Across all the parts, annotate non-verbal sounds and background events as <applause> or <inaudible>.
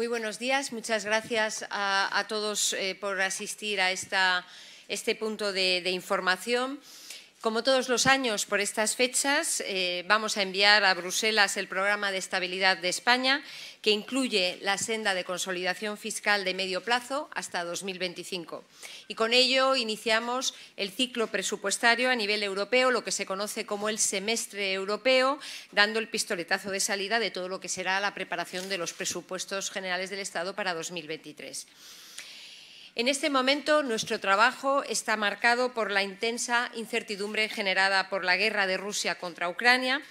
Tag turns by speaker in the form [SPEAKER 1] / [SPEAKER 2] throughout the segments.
[SPEAKER 1] Muy buenos días. Muchas gracias a, todos eh, por asistir a este punto de información. Como todos los años por estas fechas, eh, vamos a enviar a Bruselas el programa de estabilidad de España, que incluye la senda de consolidación fiscal de medio plazo hasta 2025. Y con ello iniciamos el ciclo presupuestario a nivel europeo, lo que se conoce como el semestre europeo, dando el pistoletazo de salida de todo lo que será la preparación de los presupuestos generales del Estado para 2023. En este momento, nuestro trabajo está marcado por la intensa incertidumbre generada por la guerra de Rusia contra Ucrania,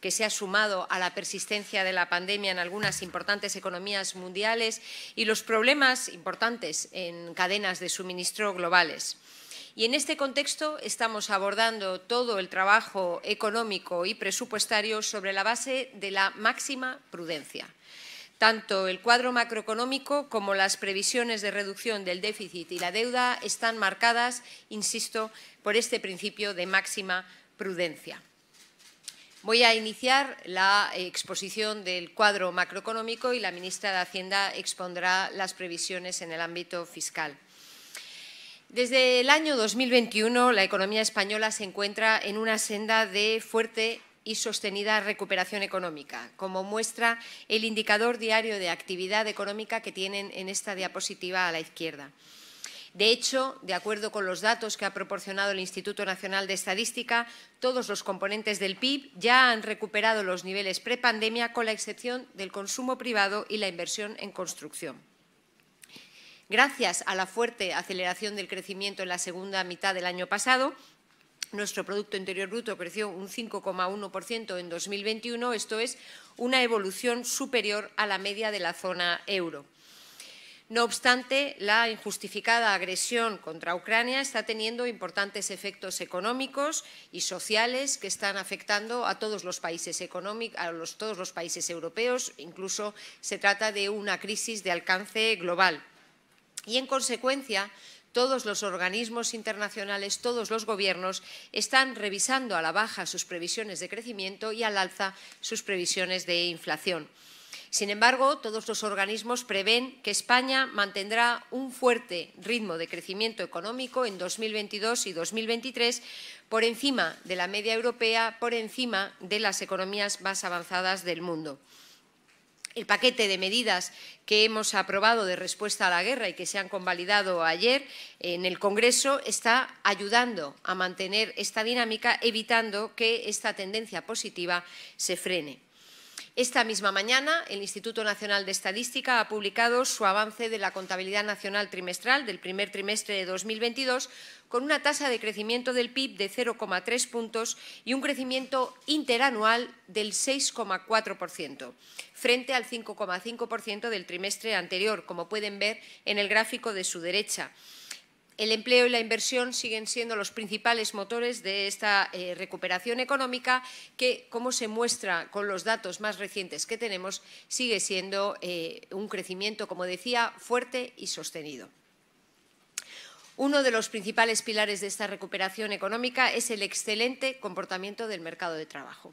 [SPEAKER 1] que se ha sumado a la persistencia de la pandemia en algunas importantes economías mundiales y los problemas importantes en cadenas de suministro globales. Y en este contexto estamos abordando todo el trabajo económico y presupuestario sobre la base de la máxima prudencia. Tanto el cuadro macroeconómico como las previsiones de reducción del déficit y la deuda están marcadas, insisto, por este principio de máxima prudencia. Voy a iniciar la exposición del cuadro macroeconómico y la ministra de Hacienda expondrá las previsiones en el ámbito fiscal. Desde el año 2021, la economía española se encuentra en una senda de fuerte y sostenida recuperación económica, como muestra el indicador diario de actividad económica que tienen en esta diapositiva a la izquierda. De hecho, de acuerdo con los datos que ha proporcionado el Instituto Nacional de Estadística, todos los componentes del PIB ya han recuperado los niveles prepandemia con la excepción del consumo privado y la inversión en construcción. Gracias a la fuerte aceleración del crecimiento en la segunda mitad del año pasado, nuestro Producto Interior Bruto creció un 5,1% en 2021, esto es una evolución superior a la media de la zona euro. No obstante, la injustificada agresión contra Ucrania está teniendo importantes efectos económicos y sociales que están afectando a todos los países todos los países europeos, incluso se trata de una crisis de alcance global. Y en consecuencia, todos los organismos internacionales, todos los gobiernos están revisando a la baja sus previsiones de crecimiento y al alza sus previsiones de inflación. Sin embargo, todos los organismos prevén que España mantendrá un fuerte ritmo de crecimiento económico en 2022 y 2023 por encima de la media europea, por encima de las economías más avanzadas del mundo el paquete de medidas que hemos aprobado de respuesta a la guerra y que se han convalidado ayer en el Congreso está ayudando a mantener esta dinámica, evitando que esta tendencia positiva se frene. Esta misma mañana, el Instituto Nacional de Estadística ha publicado su avance de la contabilidad nacional trimestral del primer trimestre de 2022 con una tasa de crecimiento del PIB de 0,3 puntos y un crecimiento interanual del 6,4%, frente al 5,5% del trimestre anterior, como pueden ver en el gráfico de su derecha. El empleo y la inversión siguen siendo los principales motores de esta eh, recuperación económica que, como se muestra con los datos más recientes que tenemos, sigue siendo eh, un crecimiento, como decía, fuerte y sostenido. Uno de los principales pilares de esta recuperación económica es el excelente comportamiento del mercado de trabajo,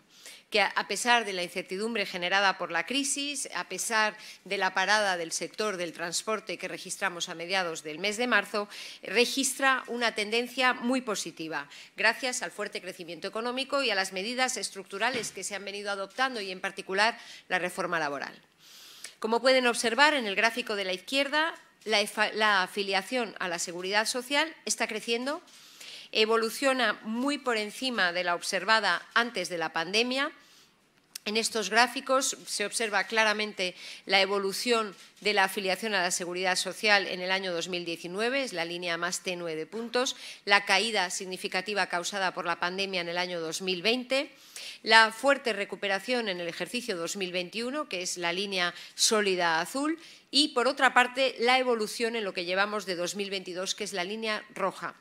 [SPEAKER 1] que a pesar de la incertidumbre generada por la crisis, a pesar de la parada del sector del transporte que registramos a mediados del mes de marzo, registra una tendencia muy positiva, gracias al fuerte crecimiento económico y a las medidas estructurales que se han venido adoptando y, en particular, la reforma laboral. Como pueden observar en el gráfico de la izquierda, la, afiliación a la seguridad social está creciendo, evoluciona muy por encima de la observada antes de la pandemia en estos gráficos se observa claramente la evolución de la afiliación a la seguridad social en el año 2019, es la línea más tenue de puntos, la caída significativa causada por la pandemia en el año 2020, la fuerte recuperación en el ejercicio 2021, que es la línea sólida azul, y por otra parte la evolución en lo que llevamos de 2022, que es la línea roja.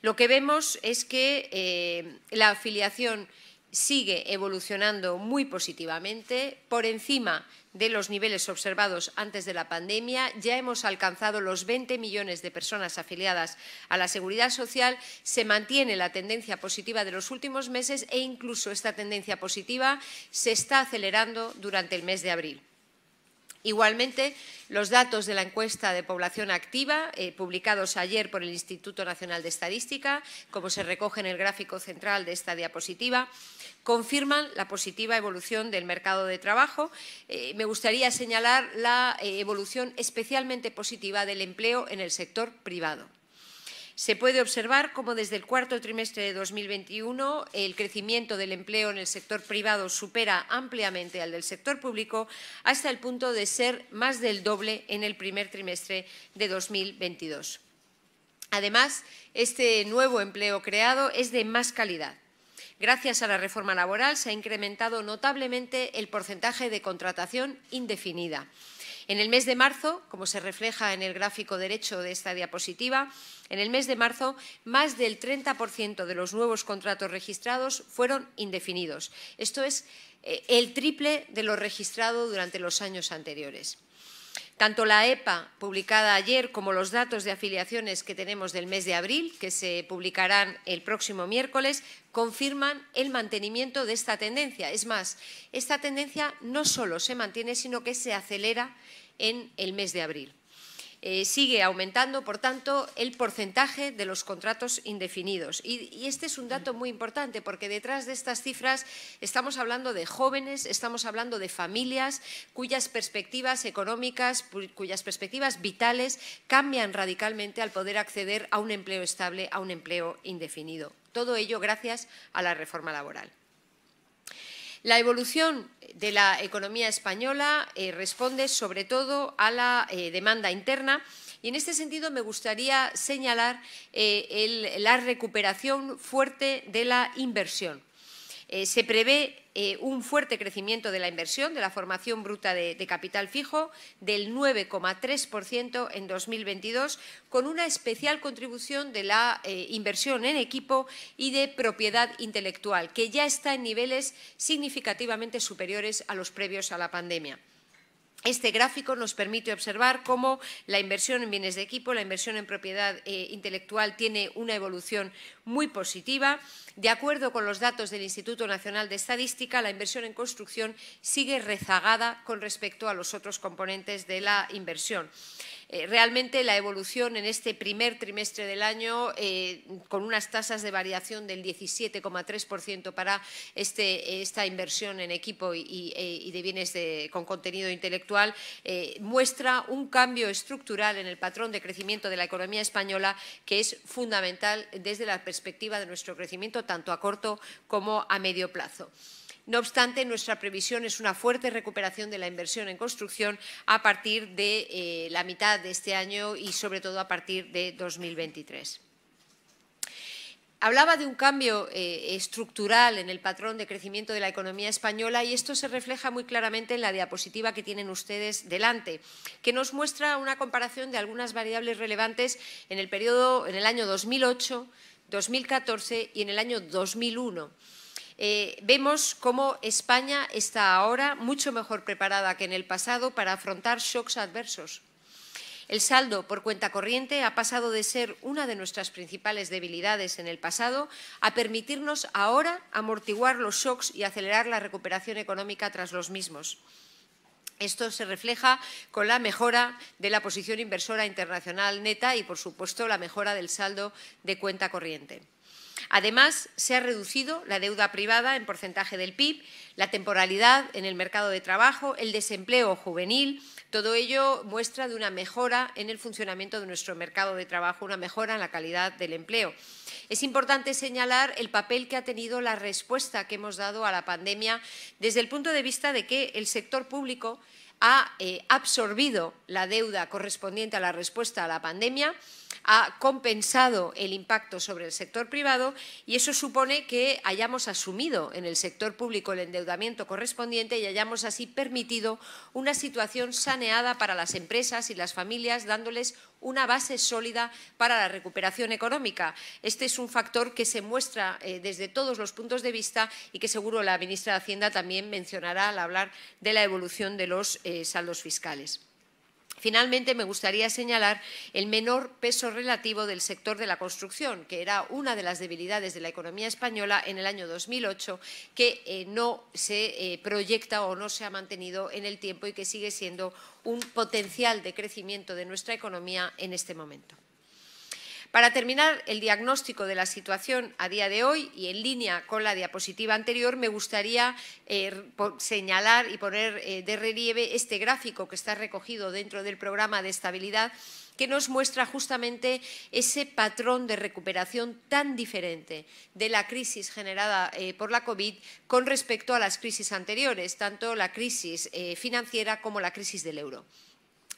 [SPEAKER 1] Lo que vemos es que eh, la afiliación sigue evolucionando muy positivamente. Por encima de los niveles observados antes de la pandemia, ya hemos alcanzado los 20 millones de personas afiliadas a la Seguridad Social, se mantiene la tendencia positiva de los últimos meses e incluso esta tendencia positiva se está acelerando durante el mes de abril. Igualmente, los datos de la encuesta de población activa, eh, publicados ayer por el Instituto Nacional de Estadística, como se recoge en el gráfico central de esta diapositiva, confirman la positiva evolución del mercado de trabajo. Eh, me gustaría señalar la eh, evolución especialmente positiva del empleo en el sector privado. Se puede observar cómo desde el cuarto trimestre de 2021 el crecimiento del empleo en el sector privado supera ampliamente al del sector público hasta el punto de ser más del doble en el primer trimestre de 2022. Además, este nuevo empleo creado es de más calidad. Gracias a la reforma laboral se ha incrementado notablemente el porcentaje de contratación indefinida. En el mes de marzo, como se refleja en el gráfico derecho de esta diapositiva, en el mes de marzo más del 30% de los nuevos contratos registrados fueron indefinidos. Esto es eh, el triple de lo registrado durante los años anteriores. Tanto la EPA, publicada ayer, como los datos de afiliaciones que tenemos del mes de abril, que se publicarán el próximo miércoles, confirman el mantenimiento de esta tendencia. Es más, esta tendencia no solo se mantiene, sino que se acelera en el mes de abril. Eh, sigue aumentando, por tanto, el porcentaje de los contratos indefinidos. y, este es un dato muy importante porque detrás de estas cifras estamos hablando de jóvenes, estamos hablando de familias cuyas perspectivas económicas, cuyas perspectivas vitales cambian radicalmente al poder acceder a un empleo estable, a un empleo indefinido. Todo ello gracias a la reforma laboral. La evolución de la economía española eh, responde sobre todo a la eh, demanda interna y en este sentido me gustaría señalar eh, la recuperación fuerte de la inversión. Eh, se prevé eh, un fuerte crecimiento de la inversión, de la formación bruta de, capital fijo, del 9,3% en 2022, con una especial contribución de la eh, inversión en equipo y de propiedad intelectual, que ya está en niveles significativamente superiores a los previos a la pandemia. Este gráfico nos permite observar cómo la inversión en bienes de equipo, la inversión en propiedad eh, intelectual tiene una evolución muy positiva. De acuerdo con los datos del Instituto Nacional de Estadística, la inversión en construcción sigue rezagada con respecto a los otros componentes de la inversión. Eh, realmente la evolución en este primer trimestre del año, eh, con unas tasas de variación del 17,3% para este, esta inversión en equipo y, eh, de bienes con contenido intelectual, muestra un cambio estructural en el patrón de crecimiento de la economía española que es fundamental desde la perspectiva de nuestro crecimiento tanto a corto como a medio plazo. No obstante, nuestra previsión es una fuerte recuperación de la inversión en construcción a partir de eh, la mitad de este año y, sobre todo, a partir de 2023. Hablaba de un cambio eh, estructural en el patrón de crecimiento de la economía española y esto se refleja muy claramente en la diapositiva que tienen ustedes delante, que nos muestra una comparación de algunas variables relevantes en el periodo en el año 2008, 2014 y en el año 2001. Eh, vemos cómo España está ahora mucho mejor preparada que en el pasado para afrontar shocks adversos. El saldo por cuenta corriente ha pasado de ser una de nuestras principales debilidades en el pasado a permitirnos ahora amortiguar los shocks y acelerar la recuperación económica tras los mismos. Esto se refleja con la mejora de la posición inversora internacional neta y, por supuesto, la mejora del saldo de cuenta corriente. Además, se ha reducido la deuda privada en porcentaje del PIB, la temporalidad en el mercado de trabajo, el desempleo juvenil, todo ello muestra de una mejora en el funcionamiento de nuestro mercado de trabajo, una mejora en la calidad del empleo. Es importante señalar el papel que ha tenido la respuesta que hemos dado a la pandemia desde el punto de vista de que el sector público ha eh, absorbido la deuda correspondiente a la respuesta a la pandemia ha compensado el impacto sobre el sector privado y eso supone que hayamos asumido en el sector público el endeudamiento correspondiente y hayamos así permitido una situación saneada para las empresas y las familias, dándoles una base sólida para la recuperación económica. Este es un factor que se muestra eh, desde todos los puntos de vista y que seguro la ministra de Hacienda también mencionará al hablar de la evolución de los eh, saldos fiscales. Finalmente, me gustaría señalar el menor peso relativo del sector de la construcción, que era una de las debilidades de la economía española en el año 2008, que eh, no se eh, proyecta o no se ha mantenido en el tiempo y que sigue siendo un potencial de crecimiento de nuestra economía en este momento. Para terminar el diagnóstico de la situación a día de hoy y en línea con la diapositiva anterior, me gustaría eh, señalar y poner eh, de relieve este gráfico que está recogido dentro del programa de estabilidad que nos muestra justamente ese patrón de recuperación tan diferente de la crisis generada eh, por la COVID con respecto a las crisis anteriores, tanto la crisis financiera como la crisis del euro.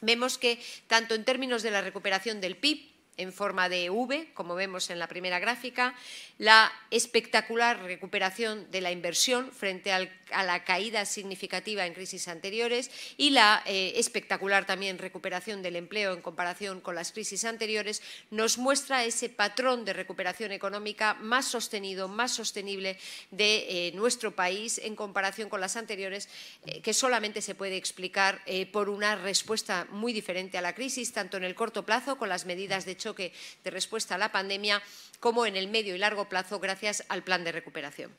[SPEAKER 1] Vemos que tanto en términos de la recuperación del PIB, en forma de V, como vemos en la primera gráfica, la espectacular recuperación de la inversión frente a la caída significativa en crisis anteriores y la eh, espectacular también recuperación del empleo en comparación con las crisis anteriores, nos muestra ese patrón de recuperación económica más sostenido, más sostenible de eh, nuestro país en comparación con las anteriores, eh, que solamente se puede explicar por una respuesta muy diferente a la crisis, tanto en el corto plazo con las medidas de choque de respuesta a la pandemia, como en el medio y largo plazo gracias al plan de recuperación.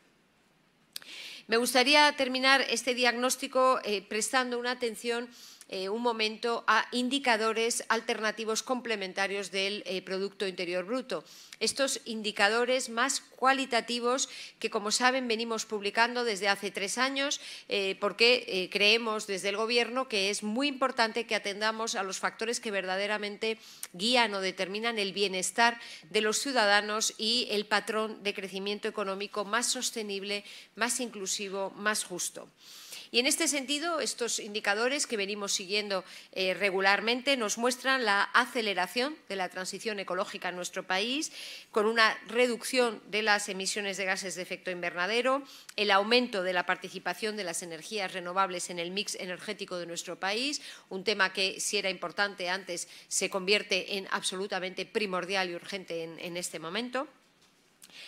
[SPEAKER 1] Me gustaría terminar este diagnóstico eh, prestando una atención eh, un momento a indicadores alternativos complementarios del eh, Producto Interior Bruto. Estos indicadores más cualitativos que, como saben, venimos publicando desde hace tres años eh, porque creemos desde el Gobierno que es muy importante que atendamos a los factores que verdaderamente guían o determinan el bienestar de los ciudadanos y el patrón de crecimiento económico más sostenible, más inclusivo, más justo. Y en este sentido, estos indicadores que venimos siguiendo eh, regularmente nos muestran la aceleración de la transición ecológica en nuestro país, con una reducción de las emisiones de gases de efecto invernadero, el aumento de la participación de las energías renovables en el mix energético de nuestro país, un tema que si era importante antes se convierte en absolutamente primordial y urgente en este momento.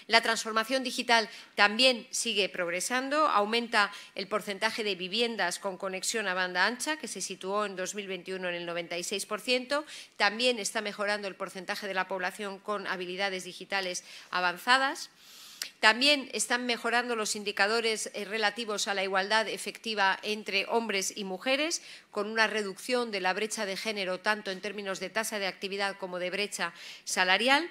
[SPEAKER 1] La transformación digital también sigue progresando, aumenta el porcentaje de viviendas con conexión a banda ancha, que se situó en 2021 en el 96%, también está mejorando el porcentaje de la población con habilidades digitales avanzadas. También están mejorando los indicadores eh, relativos a la igualdad efectiva entre hombres y mujeres, con una reducción de la brecha de género tanto en términos de tasa de actividad como de brecha salarial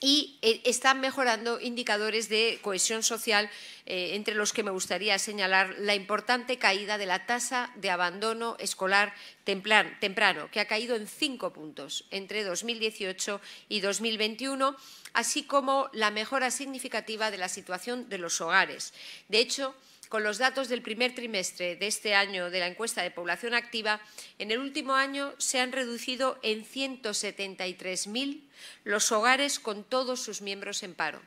[SPEAKER 1] y eh, están mejorando indicadores de cohesión social, eh, entre los que me gustaría señalar la importante caída de la tasa de abandono escolar temprano, que ha caído en cinco puntos entre 2018 y 2021, así como la mejora significativa de la situación de los hogares. De hecho, con los datos del primer trimestre de este año de la encuesta de población activa, en el último año se han reducido en 173.000 los hogares con todos sus miembros en paro.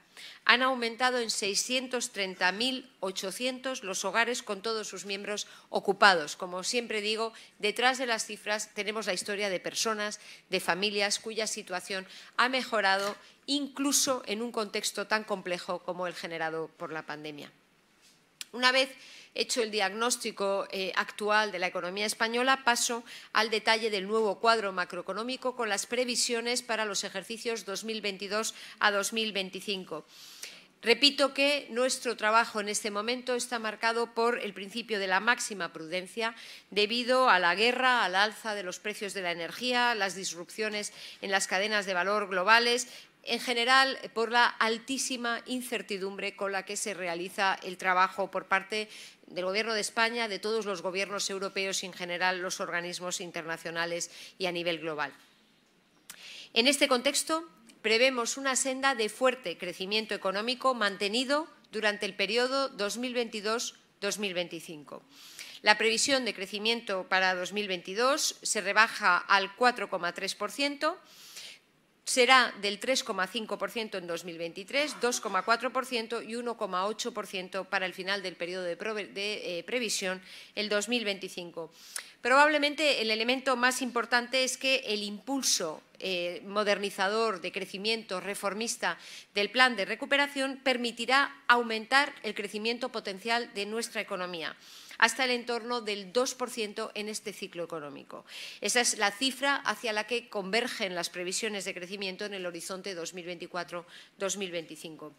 [SPEAKER 1] Han aumentado en 630.800 los hogares con todos sus miembros ocupados. Como siempre digo, detrás de las cifras tenemos la historia de personas, de familias cuya situación ha mejorado incluso en un contexto tan complejo como el generado por la pandemia. Una vez hecho el diagnóstico eh, actual de la economía española, paso al detalle del nuevo cuadro macroeconómico con las previsiones para los ejercicios 2022 a 2025. Repito que nuestro trabajo en este momento está marcado por el principio de la máxima prudencia debido a la guerra, al alza de los precios de la energía, las disrupciones en las cadenas de valor globales, en general por la altísima incertidumbre con la que se realiza el trabajo por parte del Gobierno de España, de todos los gobiernos europeos y, en general, los organismos internacionales y a nivel global. En este contexto, prevemos una senda de fuerte crecimiento económico mantenido durante el periodo 2022-2025. La previsión de crecimiento para 2022 se rebaja al 4,3%, será del 3,5% en 2023, 2,4% y 1,8% para el final del periodo de, eh, previsión, el 2025. Probablemente el elemento más importante es que el impulso eh, modernizador, de crecimiento, reformista del plan de recuperación permitirá aumentar el crecimiento potencial de nuestra economía hasta el entorno del 2% en este ciclo económico. Esa es la cifra hacia la que convergen las previsiones de crecimiento en el horizonte 2024-2025.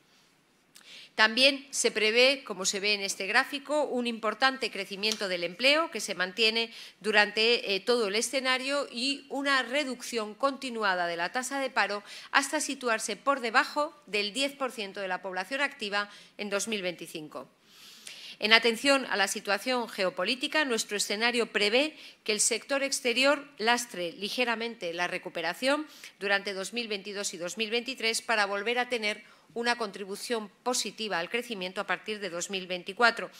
[SPEAKER 1] También se prevé, como se ve en este gráfico, un importante crecimiento del empleo que se mantiene durante eh, todo el escenario y una reducción continuada de la tasa de paro hasta situarse por debajo del 10% de la población activa en 2025. En atención a la situación geopolítica, nuestro escenario prevé que el sector exterior lastre ligeramente la recuperación durante 2022 y 2023 para volver a tener una contribución positiva al crecimiento a partir de 2024.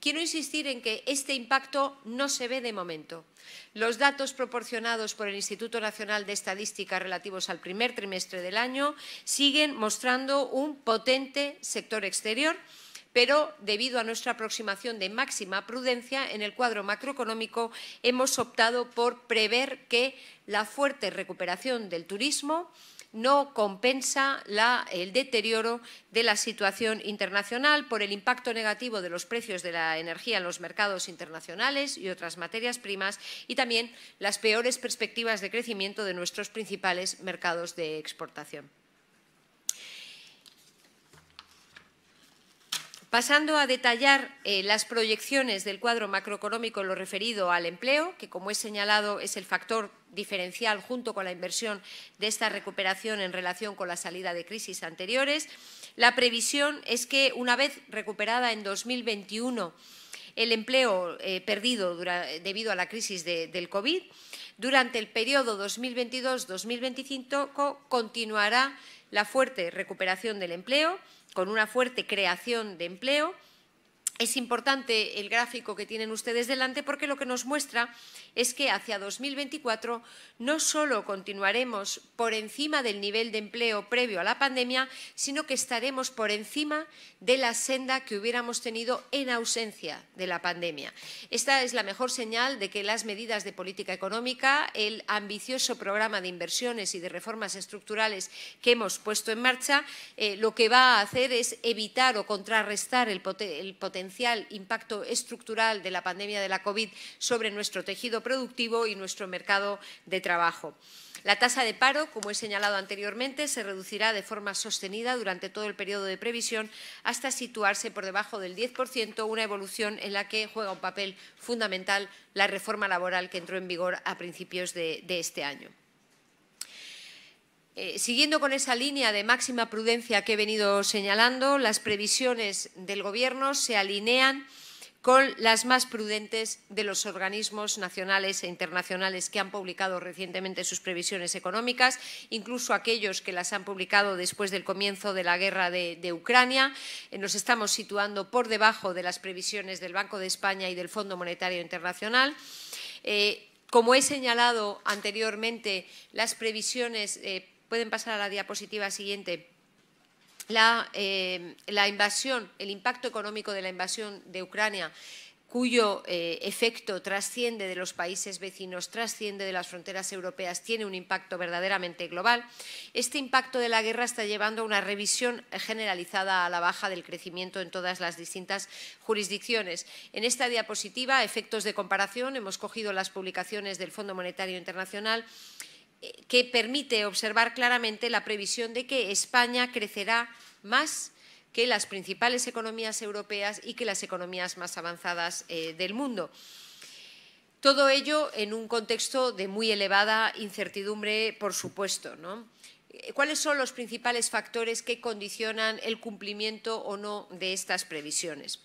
[SPEAKER 1] Quiero insistir en que este impacto no se ve de momento. Los datos proporcionados por el Instituto Nacional de Estadística relativos al primer trimestre del año siguen mostrando un potente sector exterior pero debido a nuestra aproximación de máxima prudencia en el cuadro macroeconómico, hemos optado por prever que la fuerte recuperación del turismo no compensa el deterioro de la situación internacional por el impacto negativo de los precios de la energía en los mercados internacionales y otras materias primas y también las peores perspectivas de crecimiento de nuestros principales mercados de exportación. Pasando a detallar eh, las proyecciones del cuadro macroeconómico en lo referido al empleo, que como he señalado es el factor diferencial junto con la inversión de esta recuperación en relación con la salida de crisis anteriores, la previsión es que una vez recuperada en 2021 el empleo eh, perdido debido a la crisis del COVID, durante el periodo 2022-2025 continuará la fuerte recuperación del empleo con una fuerte creación de empleo es importante el gráfico que tienen ustedes delante porque lo que nos muestra es que hacia 2024 no solo continuaremos por encima del nivel de empleo previo a la pandemia, sino que estaremos por encima de la senda que hubiéramos tenido en ausencia de la pandemia. Esta es la mejor señal de que las medidas de política económica, el ambicioso programa de inversiones y de reformas estructurales que hemos puesto en marcha, eh, lo que va a hacer es evitar o contrarrestar el potencial impacto estructural de la pandemia de la COVID sobre nuestro tejido productivo y nuestro mercado de trabajo. La tasa de paro, como he señalado anteriormente, se reducirá de forma sostenida durante todo el periodo de previsión hasta situarse por debajo del 10%, una evolución en la que juega un papel fundamental la reforma laboral que entró en vigor a principios de este año. Eh, siguiendo con esa línea de máxima prudencia que he venido señalando, las previsiones del Gobierno se alinean con las más prudentes de los organismos nacionales e internacionales que han publicado recientemente sus previsiones económicas, incluso aquellos que las han publicado después del comienzo de la guerra de, Ucrania. Eh, nos estamos situando por debajo de las previsiones del Banco de España y del Fondo Monetario Internacional. Eh, como he señalado anteriormente, las previsiones Pueden pasar a la diapositiva siguiente. Eh, la, invasión, el impacto económico de la invasión de Ucrania cuyo eh, efecto trasciende de los países vecinos, trasciende de las fronteras europeas, tiene un impacto verdaderamente global. Este impacto de la guerra está llevando a una revisión generalizada a la baja del crecimiento en todas las distintas jurisdicciones. En esta diapositiva, efectos de comparación, hemos cogido las publicaciones del Fondo Monetario Internacional. Eh, que permite observar claramente la previsión de que España crecerá más que las principales economías europeas y que las economías más avanzadas eh, del mundo. Todo ello en un contexto de muy elevada incertidumbre, por supuesto. Eh, ¿Cuáles son los principales factores que condicionan el cumplimiento o no de estas previsiones?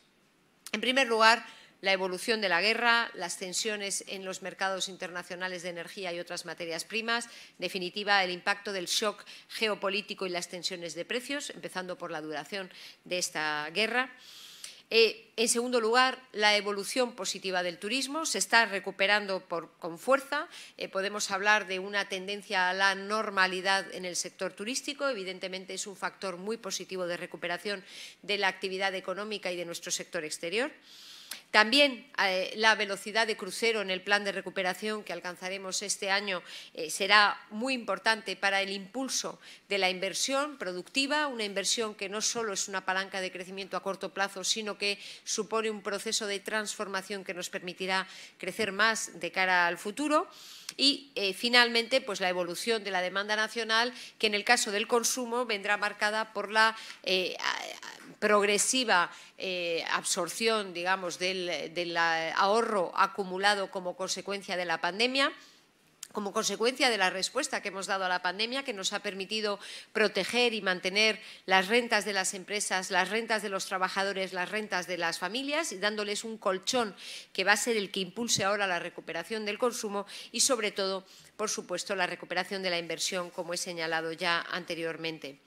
[SPEAKER 1] En primer lugar, la evolución de la guerra, las tensiones en los mercados internacionales de energía y otras materias primas, en definitiva, el impacto del shock geopolítico y las tensiones de precios, empezando por la duración de esta guerra. Eh, en segundo lugar, la evolución positiva del turismo se está recuperando con fuerza. Eh, podemos hablar de una tendencia a la normalidad en el sector turístico. Evidentemente, es un factor muy positivo de recuperación de la actividad económica y de nuestro sector exterior. También eh, la velocidad de crucero en el plan de recuperación que alcanzaremos este año eh, será muy importante para el impulso de la inversión productiva, una inversión que no solo es una palanca de crecimiento a corto plazo, sino que supone un proceso de transformación que nos permitirá crecer más de cara al futuro. Y, eh, finalmente, pues la evolución de la demanda nacional, que en el caso del consumo vendrá marcada por la progresiva eh, absorción, digamos, del, ahorro acumulado como consecuencia de la pandemia como consecuencia de la respuesta que hemos dado a la pandemia, que nos ha permitido proteger y mantener las rentas de las empresas, las rentas de los trabajadores, las rentas de las familias dándoles un colchón que va a ser el que impulse ahora la recuperación del consumo y, sobre todo, por supuesto, la recuperación de la inversión, como he señalado ya anteriormente.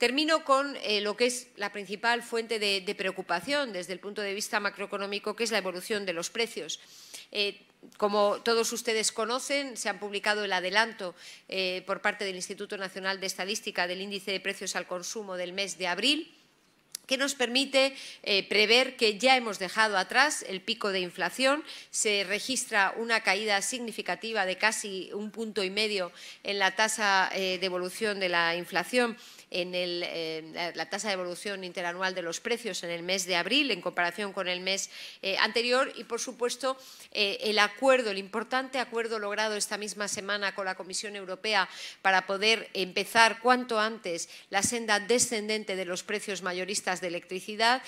[SPEAKER 1] Termino con eh, lo que es la principal fuente de, preocupación desde el punto de vista macroeconómico, que es la evolución de los precios. Eh, como todos ustedes conocen, se ha publicado el adelanto eh, por parte del Instituto Nacional de Estadística del índice de precios al consumo del mes de abril que nos permite prever que ya hemos dejado atrás el pico de inflación. Se registra una caída significativa de casi un punto y medio en la tasa de evolución de la inflación en eh, la, tasa de evolución interanual de los precios en el mes de abril en comparación con el mes eh, anterior y, por supuesto, eh, el acuerdo, el importante acuerdo logrado esta misma semana con la Comisión Europea para poder empezar cuanto antes la senda descendente de los precios mayoristas de electricidad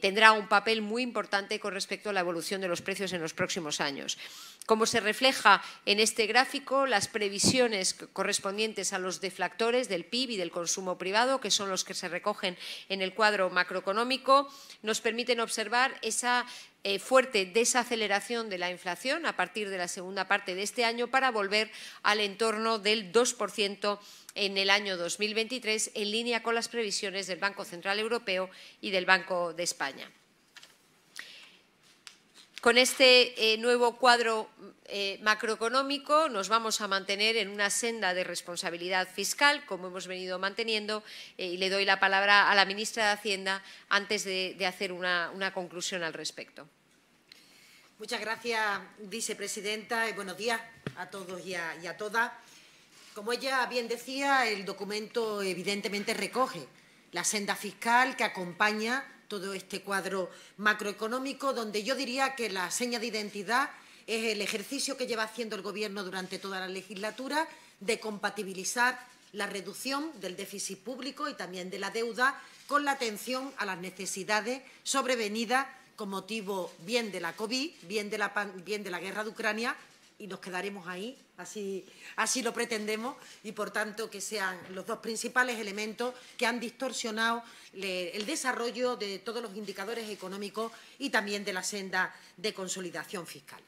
[SPEAKER 1] tendrá un papel muy importante con respecto a la evolución de los precios en los próximos años. Como se refleja en este gráfico, las previsiones correspondientes a los deflactores del PIB y del consumo privado, que son los que se recogen en el cuadro macroeconómico, nos permiten observar esa eh, fuerte desaceleración de la inflación a partir de la segunda parte de este año para volver al entorno del 2% en el año 2023, en línea con las previsiones del Banco Central Europeo y del Banco de España. Con este eh, nuevo cuadro eh, macroeconómico nos vamos a mantener en una senda de responsabilidad fiscal, como hemos venido manteniendo, eh, y le doy la palabra a la ministra de Hacienda antes de, hacer una, conclusión al respecto.
[SPEAKER 2] Muchas gracias, vicepresidenta, y buenos días a todos y a todas. Como ella bien decía, el documento evidentemente recoge la senda fiscal que acompaña todo este cuadro macroeconómico, donde yo diría que la seña de identidad es el ejercicio que lleva haciendo el Gobierno durante toda la legislatura de compatibilizar la reducción del déficit público y también de la deuda con la atención a las necesidades sobrevenidas con motivo bien de la COVID, bien de la, bien de la guerra de Ucrania, y nos quedaremos ahí, así, así lo pretendemos, y por tanto que sean los dos principales elementos que han distorsionado el desarrollo de todos los indicadores económicos y también de la senda de consolidación fiscal.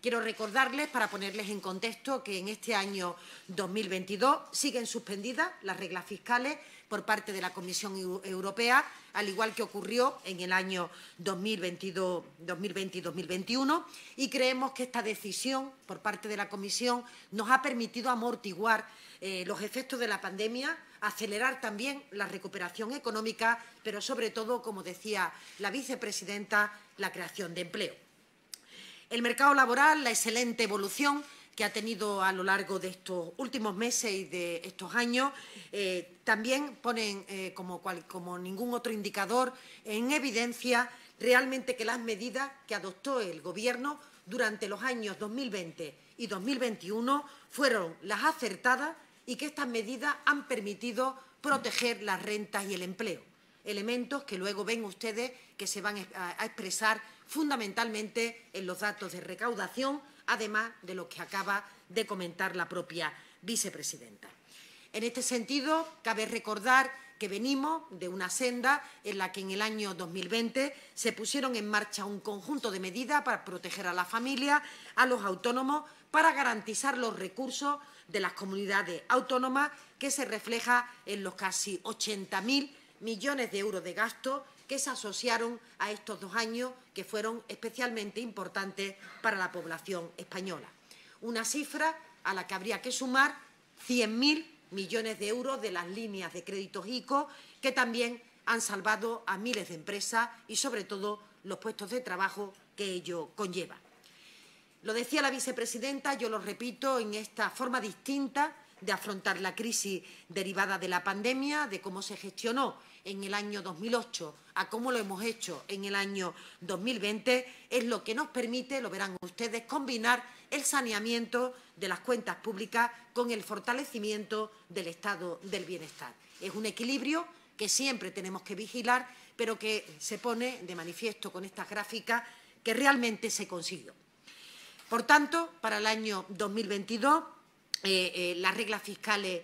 [SPEAKER 2] Quiero recordarles, para ponerles en contexto, que en este año 2022 siguen suspendidas las reglas fiscales por parte de la Comisión Europea, al igual que ocurrió en el año 2020 y 2021. Y creemos que esta decisión por parte de la Comisión nos ha permitido amortiguar eh, los efectos de la pandemia, acelerar también la recuperación económica, pero sobre todo, como decía la vicepresidenta, la creación de empleo. El mercado laboral, la excelente evolución que ha tenido a lo largo de estos últimos meses y de estos años, eh, también ponen, eh, como, como ningún otro indicador, en evidencia realmente que las medidas que adoptó el Gobierno durante los años 2020 y 2021 fueron las acertadas y que estas medidas han permitido proteger las rentas y el empleo, elementos que luego ven ustedes que se van a expresar fundamentalmente en los datos de recaudación además de lo que acaba de comentar la propia vicepresidenta. En este sentido, cabe recordar que venimos de una senda en la que en el año 2020 se pusieron en marcha un conjunto de medidas para proteger a la familia, a los autónomos, para garantizar los recursos de las comunidades autónomas, que se refleja en los casi 80.000 millones de euros de gasto que se asociaron a estos dos años que fueron especialmente importantes para la población española. Una cifra a la que habría que sumar 100.000 millones de euros de las líneas de créditos ICO, que también han salvado a miles de empresas y, sobre todo, los puestos de trabajo que ello conlleva. Lo decía la vicepresidenta, yo lo repito, en esta forma distinta de afrontar la crisis derivada de la pandemia, de cómo se gestionó en el año 2008 a cómo lo hemos hecho en el año 2020 es lo que nos permite, lo verán ustedes, combinar el saneamiento de las cuentas públicas con el fortalecimiento del estado del bienestar. Es un equilibrio que siempre tenemos que vigilar, pero que se pone de manifiesto con estas gráficas que realmente se consiguió. Por tanto, para el año 2022, eh, eh, las reglas fiscales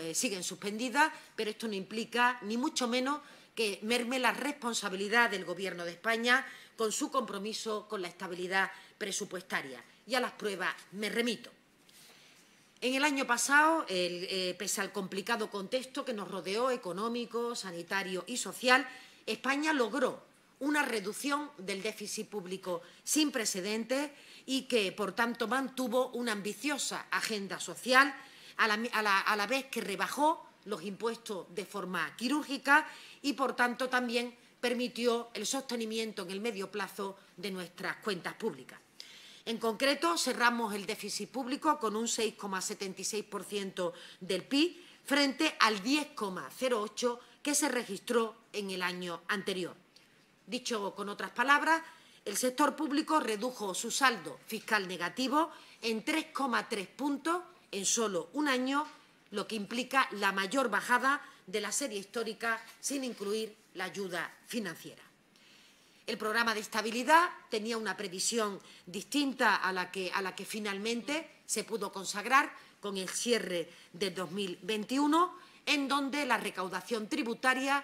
[SPEAKER 2] eh, siguen suspendidas, pero esto no implica ni mucho menos que merme la responsabilidad del Gobierno de España con su compromiso con la estabilidad presupuestaria. Y a las pruebas me remito. En el año pasado, eh, pese al complicado contexto que nos rodeó económico, sanitario y social, España logró una reducción del déficit público sin precedentes y que, por tanto, mantuvo una ambiciosa agenda social a la, vez que rebajó los impuestos de forma quirúrgica y, por tanto, también permitió el sostenimiento en el medio plazo de nuestras cuentas públicas. En concreto, cerramos el déficit público con un 6,76% del PIB frente al 10,08% que se registró en el año anterior. Dicho con otras palabras, el sector público redujo su saldo fiscal negativo en 3,3 puntos en solo un año, lo que implica la mayor bajada de la serie histórica sin incluir la ayuda financiera. El programa de estabilidad tenía una previsión distinta a la que, a la que finalmente se pudo consagrar con el cierre de 2021, en donde la recaudación tributaria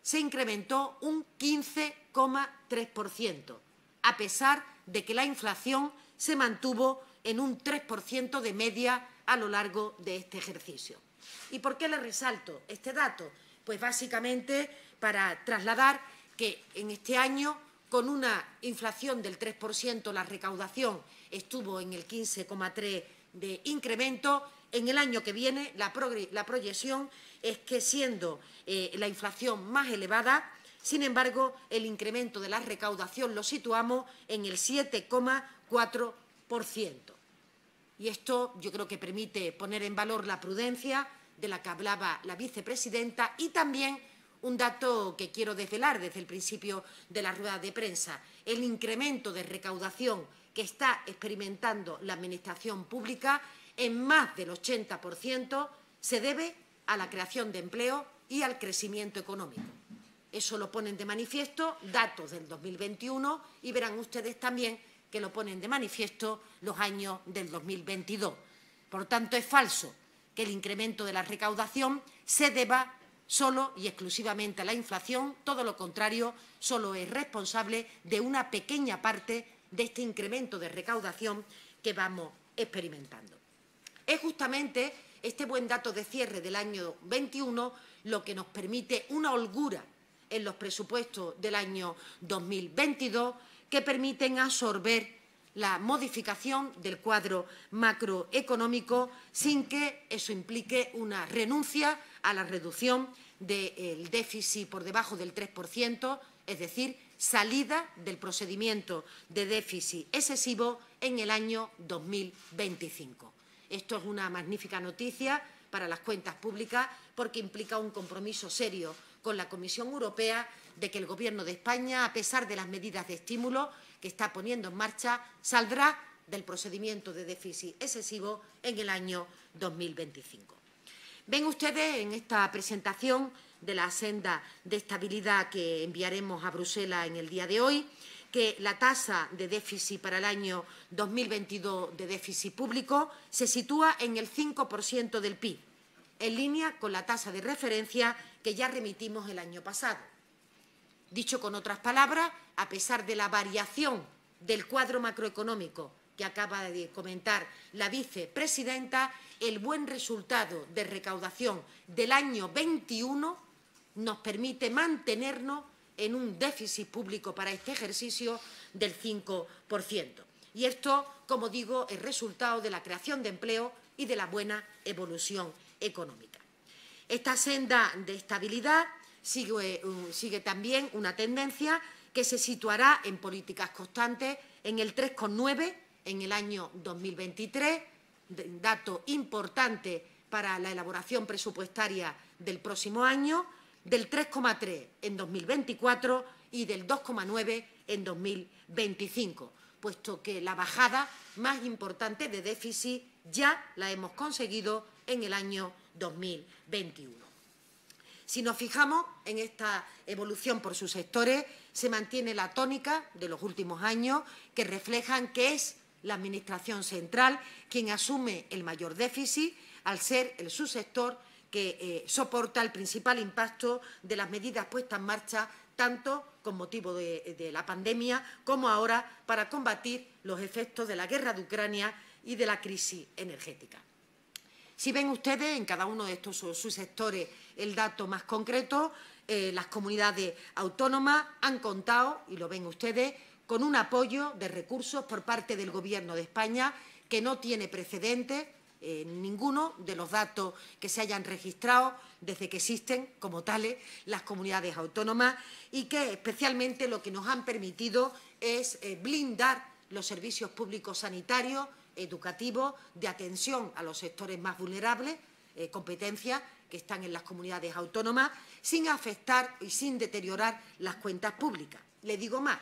[SPEAKER 2] se incrementó un 15,3%, a pesar de que la inflación se mantuvo en un 3% de media a lo largo de este ejercicio. ¿Y por qué le resalto este dato? Pues básicamente para trasladar que en este año, con una inflación del 3%, la recaudación estuvo en el 15,3% de incremento. En el año que viene, la, proyección es que, siendo eh, la inflación más elevada, sin embargo, el incremento de la recaudación lo situamos en el 7,4%. Y esto yo creo que permite poner en valor la prudencia de la que hablaba la vicepresidenta y también un dato que quiero desvelar desde el principio de la rueda de prensa, el incremento de recaudación que está experimentando la Administración pública en más del 80% se debe a la creación de empleo y al crecimiento económico. Eso lo ponen de manifiesto datos del 2021 y verán ustedes también que lo ponen de manifiesto los años del 2022. Por tanto, es falso que el incremento de la recaudación se deba solo y exclusivamente a la inflación. Todo lo contrario, solo es responsable de una pequeña parte de este incremento de recaudación que vamos experimentando. Es justamente este buen dato de cierre del año 21 lo que nos permite una holgura en los presupuestos del año 2022 que permiten absorber la modificación del cuadro macroeconómico sin que eso implique una renuncia a la reducción del déficit por debajo del 3%, es decir, salida del procedimiento de déficit excesivo en el año 2025. Esto es una magnífica noticia para las cuentas públicas porque implica un compromiso serio con la Comisión Europea de que el Gobierno de España, a pesar de las medidas de estímulo que está poniendo en marcha, saldrá del procedimiento de déficit excesivo en el año 2025. Ven ustedes en esta presentación de la senda de estabilidad que enviaremos a Bruselas en el día de hoy, que la tasa de déficit para el año 2022 de déficit público se sitúa en el 5% del PIB, en línea con la tasa de referencia que ya remitimos el año pasado. Dicho con otras palabras, a pesar de la variación del cuadro macroeconómico que acaba de comentar la vicepresidenta, el buen resultado de recaudación del año 21 nos permite mantenernos en un déficit público para este ejercicio del 5%. Y esto, como digo, es resultado de la creación de empleo y de la buena evolución económica. Esta senda de estabilidad sigue, también una tendencia que se situará en políticas constantes en el 3,9 en el año 2023, dato importante para la elaboración presupuestaria del próximo año, del 3,3 en 2024 y del 2,9 en 2025, puesto que la bajada más importante de déficit ya la hemos conseguido en el año 2021. Si nos fijamos en esta evolución por sus sectores, se mantiene la tónica de los últimos años que reflejan que es la Administración central quien asume el mayor déficit al ser el subsector que eh, soporta el principal impacto de las medidas puestas en marcha tanto con motivo de, la pandemia como ahora para combatir los efectos de la guerra de Ucrania y de la crisis energética. Si ven ustedes en cada uno de estos sus sectores el dato más concreto, eh, las comunidades autónomas han contado, y lo ven ustedes, con un apoyo de recursos por parte del Gobierno de España que no tiene precedentes en eh, ninguno de los datos que se hayan registrado desde que existen como tales las comunidades autónomas y que especialmente lo que nos han permitido es eh, blindar los servicios públicos sanitarios educativo, de atención a los sectores más vulnerables, eh, competencias que están en las comunidades autónomas, sin afectar y sin deteriorar las cuentas públicas. Le digo más,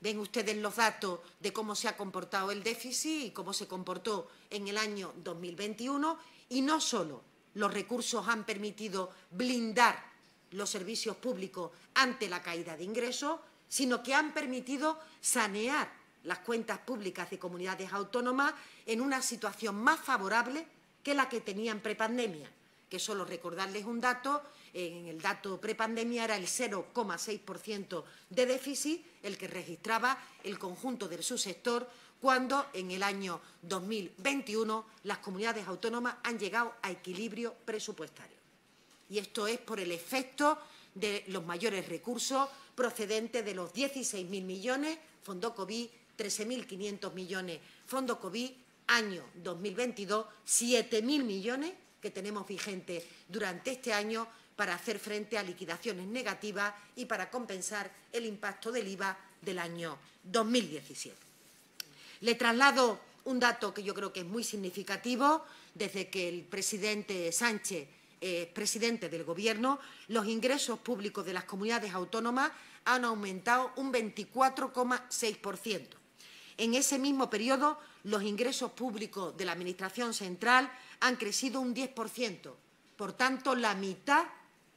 [SPEAKER 2] ven ustedes los datos de cómo se ha comportado el déficit y cómo se comportó en el año 2021 y no solo los recursos han permitido blindar los servicios públicos ante la caída de ingresos, sino que han permitido sanear las cuentas públicas de comunidades autónomas en una situación más favorable que la que tenían prepandemia, que solo recordarles un dato, en el dato prepandemia era el 0,6% de déficit el que registraba el conjunto del subsector cuando en el año 2021 las comunidades autónomas han llegado a equilibrio presupuestario. Y esto es por el efecto de los mayores recursos procedentes de los 16.000 millones, Fondo COVID, 13.500 millones fondo COVID, año 2022, 7.000 millones que tenemos vigentes durante este año para hacer frente a liquidaciones negativas y para compensar el impacto del IVA del año 2017. Le traslado un dato que yo creo que es muy significativo. Desde que el presidente Sánchez es presidente del Gobierno, los ingresos públicos de las comunidades autónomas han aumentado un 24,6%. En ese mismo periodo, los ingresos públicos de la Administración central han crecido un 10%, por tanto, la mitad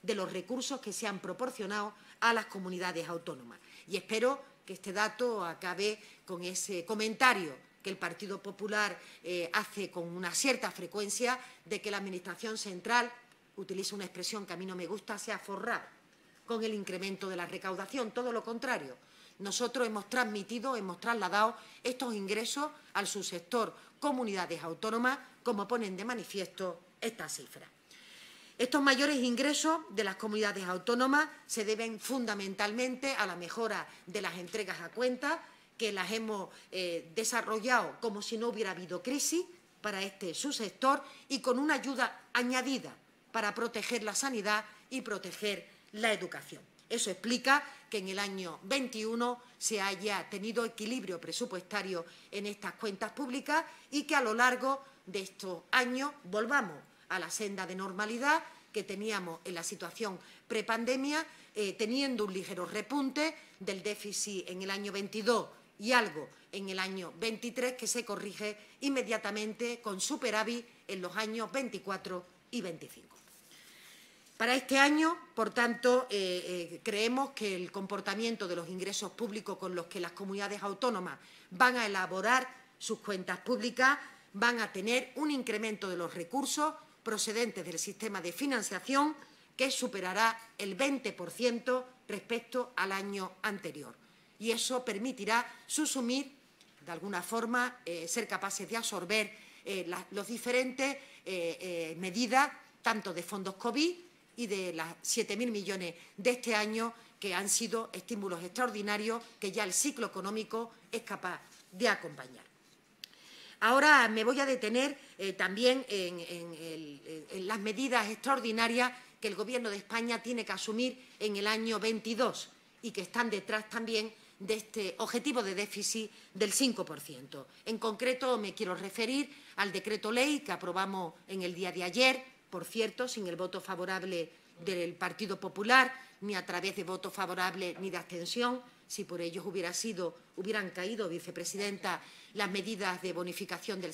[SPEAKER 2] de los recursos que se han proporcionado a las comunidades autónomas. Y espero que este dato acabe con ese comentario que el Partido Popular eh, hace con una cierta frecuencia de que la Administración central, utiliza una expresión que a mí no me gusta, sea forrar con el incremento de la recaudación. Todo lo contrario, nosotros hemos transmitido, hemos trasladado estos ingresos al subsector comunidades autónomas, como ponen de manifiesto estas cifras. Estos mayores ingresos de las comunidades autónomas se deben fundamentalmente a la mejora de las entregas a cuenta, que las hemos eh, desarrollado como si no hubiera habido crisis para este subsector y con una ayuda añadida para proteger la sanidad y proteger la educación. Eso explica que en el año 21 se haya tenido equilibrio presupuestario en estas cuentas públicas y que a lo largo de estos años volvamos a la senda de normalidad que teníamos en la situación prepandemia, eh, teniendo un ligero repunte del déficit en el año 22 y algo en el año 23 que se corrige inmediatamente con superávit en los años 24 y 25. Para este año, por tanto, eh, eh, creemos que el comportamiento de los ingresos públicos con los que las comunidades autónomas van a elaborar sus cuentas públicas van a tener un incremento de los recursos procedentes del sistema de financiación que superará el 20% respecto al año anterior. Y eso permitirá susumir, de alguna forma, eh, ser capaces de absorber las diferentes medidas, tanto de fondos COVID y de las 7.000 millones de este año, que han sido estímulos extraordinarios que ya el ciclo económico es capaz de acompañar. Ahora me voy a detener eh, también en, en, las medidas extraordinarias que el Gobierno de España tiene que asumir en el año 22 y que están detrás también de este objetivo de déficit del 5%. En concreto, me quiero referir al decreto ley que aprobamos en el día de ayer, por cierto, sin el voto favorable del Partido Popular, ni a través de voto favorable ni de abstención, si por ellos hubiera sido, hubieran caído, vicepresidenta, las medidas de bonificación del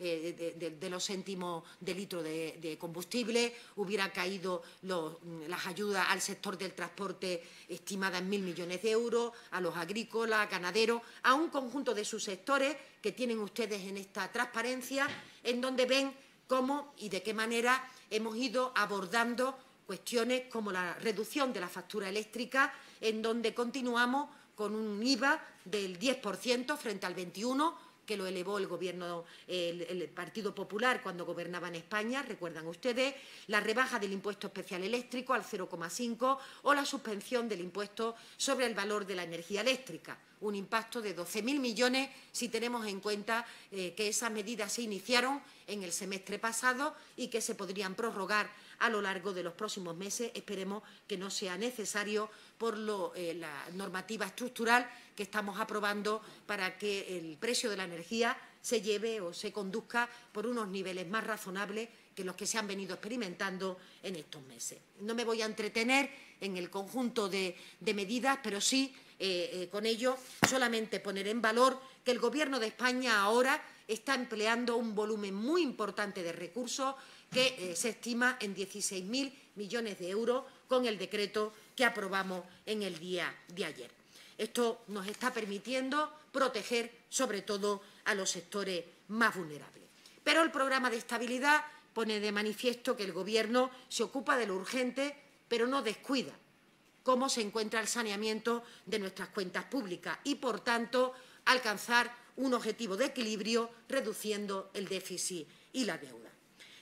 [SPEAKER 2] eh, de, los céntimos de litro de, combustible, hubieran caído mm, las ayudas al sector del transporte estimadas en mil millones de euros, a los agrícolas, ganaderos, a un conjunto de sus sectores que tienen ustedes en esta transparencia, en donde ven cómo y de qué manera hemos ido abordando cuestiones como la reducción de la factura eléctrica, en donde continuamos con un IVA del 10% frente al 21%, que lo elevó el gobierno, el, Partido Popular cuando gobernaba en España, recuerdan ustedes, la rebaja del impuesto especial eléctrico al 0,5 o la suspensión del impuesto sobre el valor de la energía eléctrica, un impacto de 12.000 millones si tenemos en cuenta eh, que esas medidas se iniciaron en el semestre pasado y que se podrían prorrogar a lo largo de los próximos meses. Esperemos que no sea necesario por eh, la normativa estructural estamos aprobando para que el precio de la energía se lleve o se conduzca por unos niveles más razonables que los que se han venido experimentando en estos meses. No me voy a entretener en el conjunto de, medidas, pero sí eh, eh, con ello solamente poner en valor que el Gobierno de España ahora está empleando un volumen muy importante de recursos que eh, se estima en 16.000 millones de euros con el decreto que aprobamos en el día de ayer. Esto nos está permitiendo proteger sobre todo a los sectores más vulnerables. Pero el programa de estabilidad pone de manifiesto que el Gobierno se ocupa de lo urgente, pero no descuida cómo se encuentra el saneamiento de nuestras cuentas públicas y, por tanto, alcanzar un objetivo de equilibrio reduciendo el déficit y la deuda.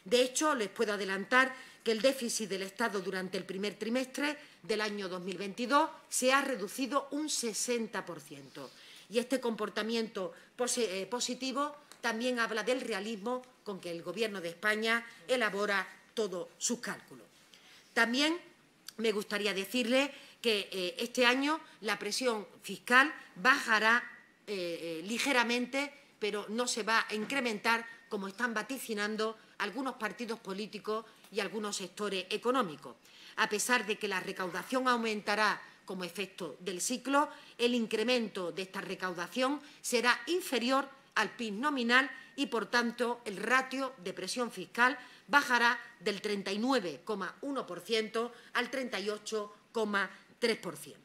[SPEAKER 2] De hecho, les puedo adelantar que el déficit del Estado durante el primer trimestre del año 2022 se ha reducido un 60%. Y este comportamiento eh, positivo también habla del realismo con que el Gobierno de España elabora todos sus cálculos. También me gustaría decirle que eh, este año la presión fiscal bajará eh, ligeramente, pero no se va a incrementar como están vaticinando algunos partidos políticos y algunos sectores económicos. A pesar de que la recaudación aumentará como efecto del ciclo, el incremento de esta recaudación será inferior al PIB nominal y, por tanto, el ratio de presión fiscal bajará del 39,1% al 38,3%.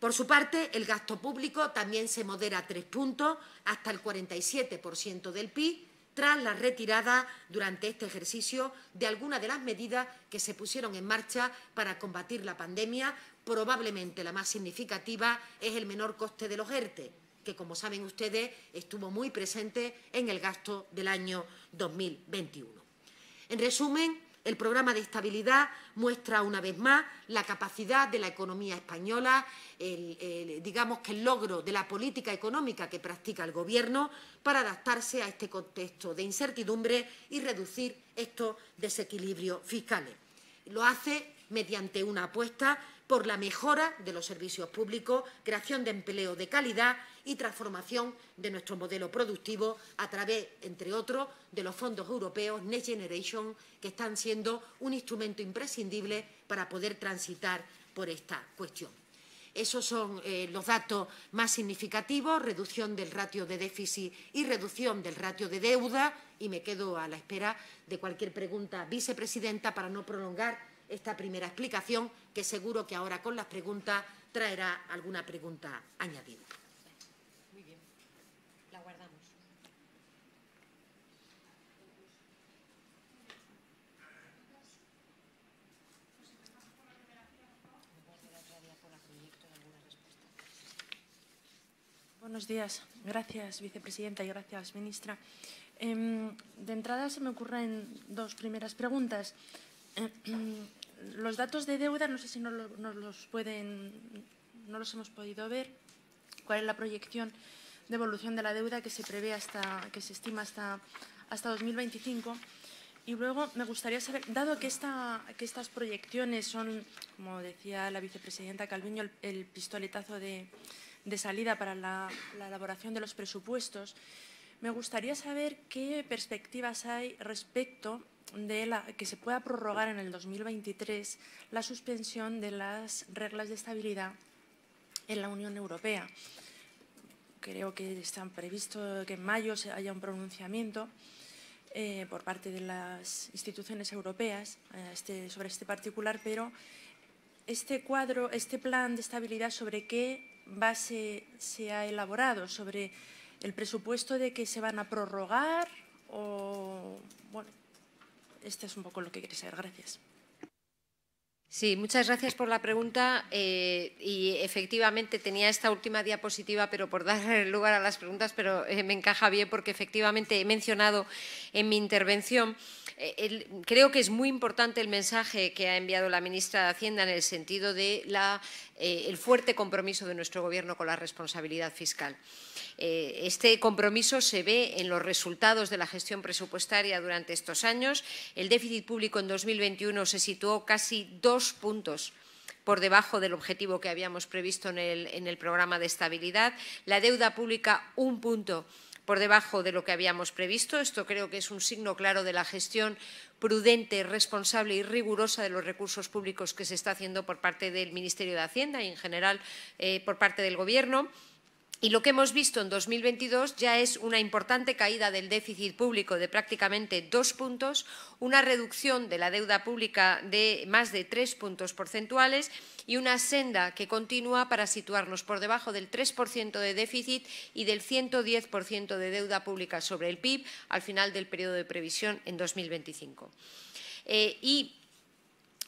[SPEAKER 2] Por su parte, el gasto público también se modera tres puntos hasta el 47% del PIB, tras la retirada durante este ejercicio de algunas de las medidas que se pusieron en marcha para combatir la pandemia. Probablemente la más significativa es el menor coste de los ERTE, e, que, como saben ustedes, estuvo muy presente en el gasto del año 2021. En resumen, el programa de estabilidad muestra una vez más la capacidad de la economía española, el, digamos que el logro de la política económica que practica el Gobierno para adaptarse a este contexto de incertidumbre y reducir estos desequilibrios fiscales. Lo hace mediante una apuesta por la mejora de los servicios públicos, creación de empleo de calidad y transformación de nuestro modelo productivo a través, entre otros, de los fondos europeos Next Generation, que están siendo un instrumento imprescindible para poder transitar por esta cuestión. Esos son eh, los datos más significativos, reducción del ratio de déficit y reducción del ratio de deuda. Y me quedo a la espera de cualquier pregunta, vicepresidenta, para no prolongar esta primera explicación, que seguro que ahora con las preguntas traerá alguna pregunta añadida.
[SPEAKER 1] Muy bien, la guardamos.
[SPEAKER 3] Buenos días. Gracias, vicepresidenta, y gracias, ministra. Em, de entrada se me ocurren dos primeras preguntas. <clears throat> Eh, los datos de deuda, no sé si no, los pueden, no los hemos podido ver, cuál es la proyección de evolución de la deuda que se prevé hasta, que se estima hasta, hasta 2025. Y luego me gustaría saber, dado que, esta, que estas proyecciones son, como decía la vicepresidenta Calviño, el, pistoletazo de, de, salida para la, la elaboración de los presupuestos, me gustaría saber qué perspectivas hay respecto de la, que se pueda prorrogar en el 2023 la suspensión de las reglas de estabilidad en la Unión Europea. Creo que está previsto que en mayo haya un pronunciamiento eh, por parte de las instituciones europeas eh, este, sobre este particular, pero este cuadro, este plan de estabilidad, ¿sobre qué base se ha elaborado? ¿Sobre el presupuesto de que se van a prorrogar o, bueno,
[SPEAKER 1] este es un poco lo que quería saber. Gracias. Sí, muchas gracias por la pregunta. Eh, y efectivamente tenía esta última diapositiva, pero por dar <laughs> lugar a las preguntas, pero eh, me encaja bien porque efectivamente he mencionado en mi intervención. Eh, creo que es muy importante el mensaje que ha enviado la ministra de Hacienda en el sentido de la eh, el fuerte compromiso de nuestro Gobierno con la responsabilidad fiscal. Eh, este compromiso se ve en los resultados de la gestión presupuestaria durante estos años. El déficit público en 2021 se situó casi dos puntos por debajo del objetivo que habíamos previsto en el, en el programa de estabilidad. La deuda pública, un punto por debajo de lo que habíamos previsto. Esto creo que es un signo claro de la gestión prudente, responsable y rigurosa de los recursos públicos que se está haciendo por parte del Ministerio de Hacienda y, en general, eh, por parte del Gobierno. Y lo que hemos visto en 2022 ya es una importante caída del déficit público de prácticamente dos puntos, una reducción de la deuda pública de más de tres puntos porcentuales y una senda que continúa para situarnos por debajo del 3% de déficit y del 110% de deuda pública sobre el PIB al final del periodo de previsión en 2025. Eh, y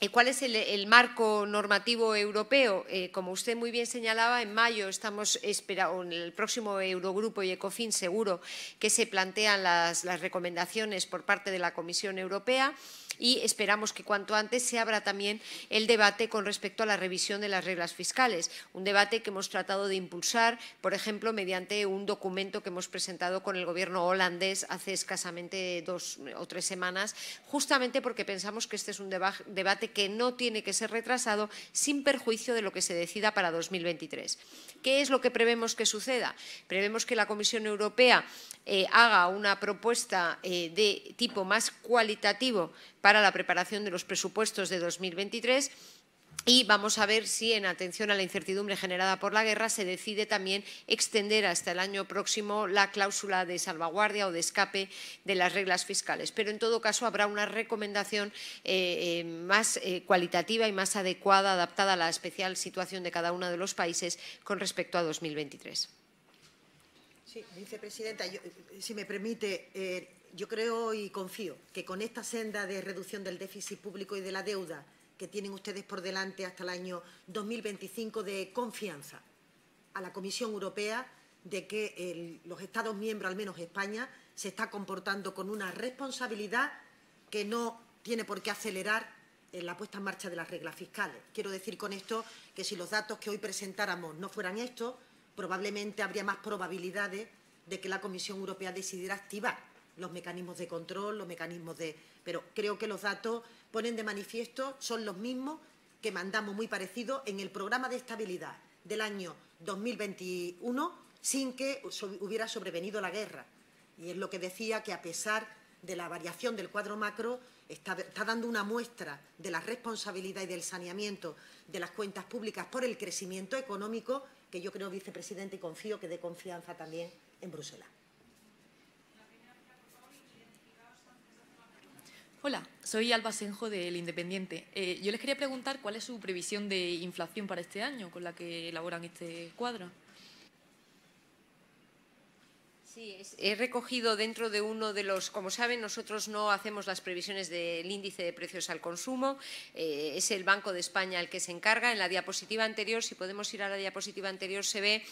[SPEAKER 1] eh, ¿Cuál es el, marco normativo europeo? Eh, como usted muy bien señalaba, en mayo estamos esperando, en el próximo Eurogrupo y ECOFIN seguro que se plantean las recomendaciones por parte de la Comisión Europea y esperamos que cuanto antes se abra también el debate con respecto a la revisión de las reglas fiscales, un debate que hemos tratado de impulsar, por ejemplo, mediante un documento que hemos presentado con el Gobierno holandés hace escasamente dos o tres semanas, justamente porque pensamos que este es un debate que no tiene que ser retrasado sin perjuicio de lo que se decida para 2023. ¿Qué es lo que prevemos que suceda? Prevemos que la Comisión Europea eh, haga una propuesta eh, de tipo más cualitativo para la preparación de los presupuestos de 2023 y vamos a ver si, en atención a la incertidumbre generada por la guerra, se decide también extender hasta el año próximo la cláusula de salvaguardia o de escape de las reglas fiscales. Pero, en todo caso, habrá una recomendación eh, eh, más eh, cualitativa y más adecuada, adaptada a la especial situación de cada uno de los países con respecto a 2023.
[SPEAKER 2] Sí, vicepresidenta, si me permite, yo creo y confío que con esta senda de reducción del déficit público y de la deuda que tienen ustedes por delante hasta el año 2025 de confianza a la Comisión Europea de que los Estados miembros, al menos España, se está comportando con una responsabilidad que no tiene por qué acelerar la puesta en marcha de las reglas fiscales. Quiero decir con esto que si los datos que hoy presentáramos no fueran estos, probablemente habría más probabilidades de que la Comisión Europea decidiera activar los mecanismos de control, los mecanismos de... Pero creo que los datos ponen de manifiesto, son los mismos que mandamos muy parecidos en el programa de estabilidad del año 2021 sin que hubiera sobrevenido la guerra. Y es lo que decía que a pesar de la variación del cuadro macro, está, está dando una muestra de la responsabilidad y del saneamiento de las cuentas públicas por el crecimiento económico que yo creo, vicepresidente, y confío que dé confianza también en Bruselas.
[SPEAKER 1] Hola, soy Alba Senjo del Independiente. Eh, yo les quería preguntar cuál es su previsión de inflación para este año con la que elaboran este cuadro. Sí, he recogido dentro de uno de los, como saben, nosotros no hacemos las previsiones del índice de precios al consumo, eh, es el Banco de España el que se encarga. En la diapositiva anterior, si podemos ir a la diapositiva anterior, se ve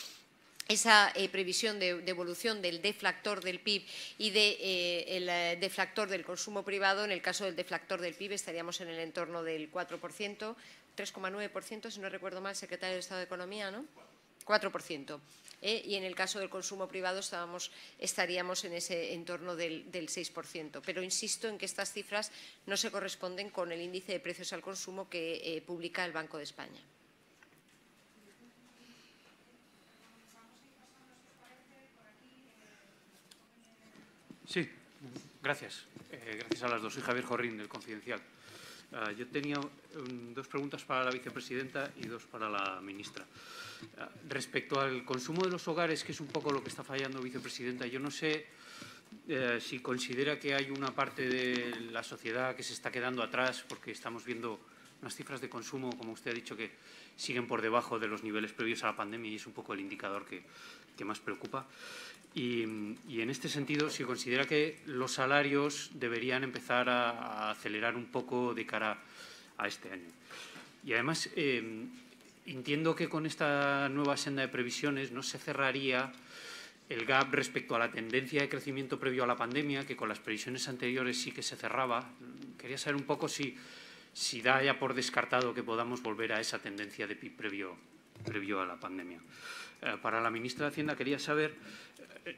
[SPEAKER 1] esa eh, previsión de, evolución del deflactor del PIB y del eh, eh, deflactor del consumo privado, en el caso del deflactor del PIB estaríamos en el entorno del 4%, 3,9% si no recuerdo mal, secretario de Estado de Economía, ¿no? 4%. Y en el caso del consumo privado estaríamos en ese entorno del, del, 6%. Pero insisto en que estas cifras no se corresponden con el índice de precios al consumo que publica el Banco de España.
[SPEAKER 4] Sí, gracias. Eh, gracias a las dos. Soy Javier Jorrín, del Confidencial. Ah, yo tenía mm, dos preguntas para la vicepresidenta y dos para la ministra. Ah, respecto al consumo de los hogares, que es un poco lo que está fallando, vicepresidenta, yo no sé eh, si considera que hay una parte de la sociedad que se está quedando atrás, porque estamos viendo unas cifras de consumo, como usted ha dicho, que siguen por debajo de los niveles previos a la pandemia y es un poco el indicador que más preocupa. Y, en este sentido, si considera que los salarios deberían empezar a, acelerar un poco de cara a este año. Y además, eh, entiendo que con esta nueva senda de previsiones no se cerraría el gap respecto a la tendencia de crecimiento previo a la pandemia, que con las previsiones anteriores sí que se cerraba. Quería saber un poco si, da ya por descartado que podamos volver a esa tendencia de PIB previo, a la pandemia. Eh, para la ministra de Hacienda quería saber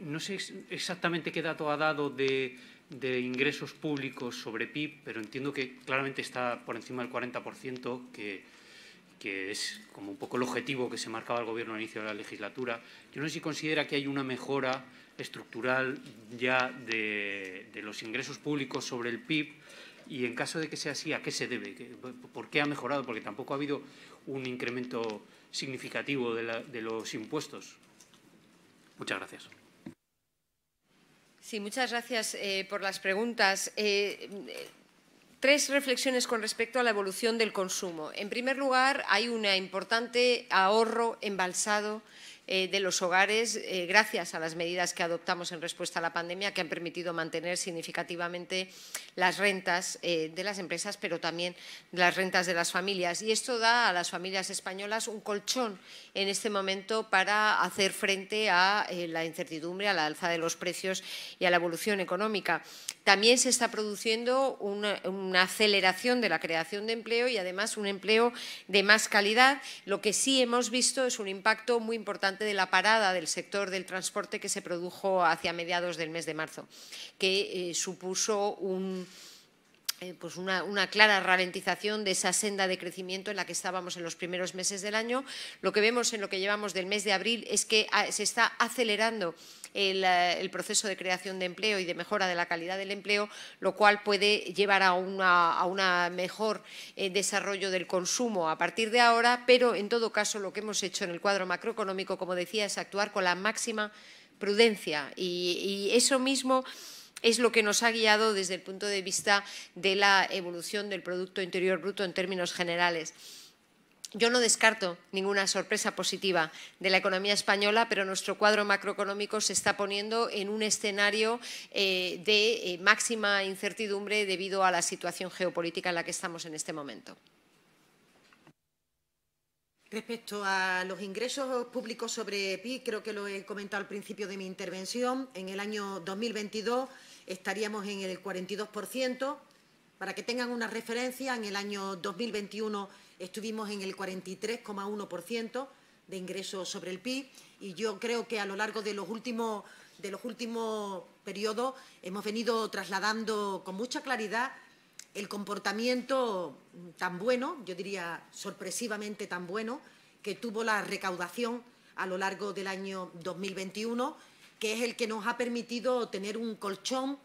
[SPEAKER 4] no sé exactamente qué dato ha dado de, ingresos públicos sobre PIB, pero entiendo que claramente está por encima del 40%, que, es como un poco el objetivo que se marcaba el Gobierno al inicio de la legislatura. Yo no sé si considera que hay una mejora estructural ya de, los ingresos públicos sobre el PIB y, en caso de que sea así, ¿a qué se debe? ¿Por qué ha mejorado? Porque tampoco ha habido un incremento significativo de los impuestos. Muchas gracias.
[SPEAKER 1] Sí, muchas gracias eh, por las preguntas. Eh, eh, tres reflexiones con respecto a la evolución del consumo. En primer lugar, hay un importante ahorro embalsado eh, de los hogares eh, gracias a las medidas que adoptamos en respuesta a la pandemia que han permitido mantener significativamente las rentas eh, de las empresas, pero también las rentas de las familias. Y esto da a las familias españolas un colchón en este momento para hacer frente a la incertidumbre, a la alza de los precios y a la evolución económica. También se está produciendo una aceleración de la creación de empleo y además un empleo de más calidad. Lo que sí hemos visto es un impacto muy importante de la parada del sector del transporte que se produjo hacia mediados del mes de marzo, que eh, supuso un eh, pues una, clara ralentización de esa senda de crecimiento en la que estábamos en los primeros meses del año. Lo que vemos en lo que llevamos del mes de abril es que ah, se está acelerando eh, el, proceso de creación de empleo y de mejora de la calidad del empleo, lo cual puede llevar a un una mejor eh, desarrollo del consumo a partir de ahora, pero en todo caso lo que hemos hecho en el cuadro macroeconómico, como decía, es actuar con la máxima prudencia y eso mismo es lo que nos ha guiado desde el punto de vista de la evolución del Producto Interior Bruto en términos generales. Yo no descarto ninguna sorpresa positiva de la economía española, pero nuestro cuadro macroeconómico se está poniendo en un escenario eh, de eh, máxima incertidumbre debido a la situación geopolítica en la que estamos en este momento.
[SPEAKER 2] Respecto a los ingresos públicos sobre PIB, creo que lo he comentado al principio de mi intervención, en el año 2022 estaríamos en el 42%. Para que tengan una referencia, en el año 2021 estuvimos en el 43,1% de ingresos sobre el PIB y yo creo que a lo largo de los últimos periodos hemos venido trasladando con mucha claridad el comportamiento tan bueno, yo diría sorpresivamente tan bueno, que tuvo la recaudación a lo largo del año 2021 que es el que nos ha permitido tener un colchón,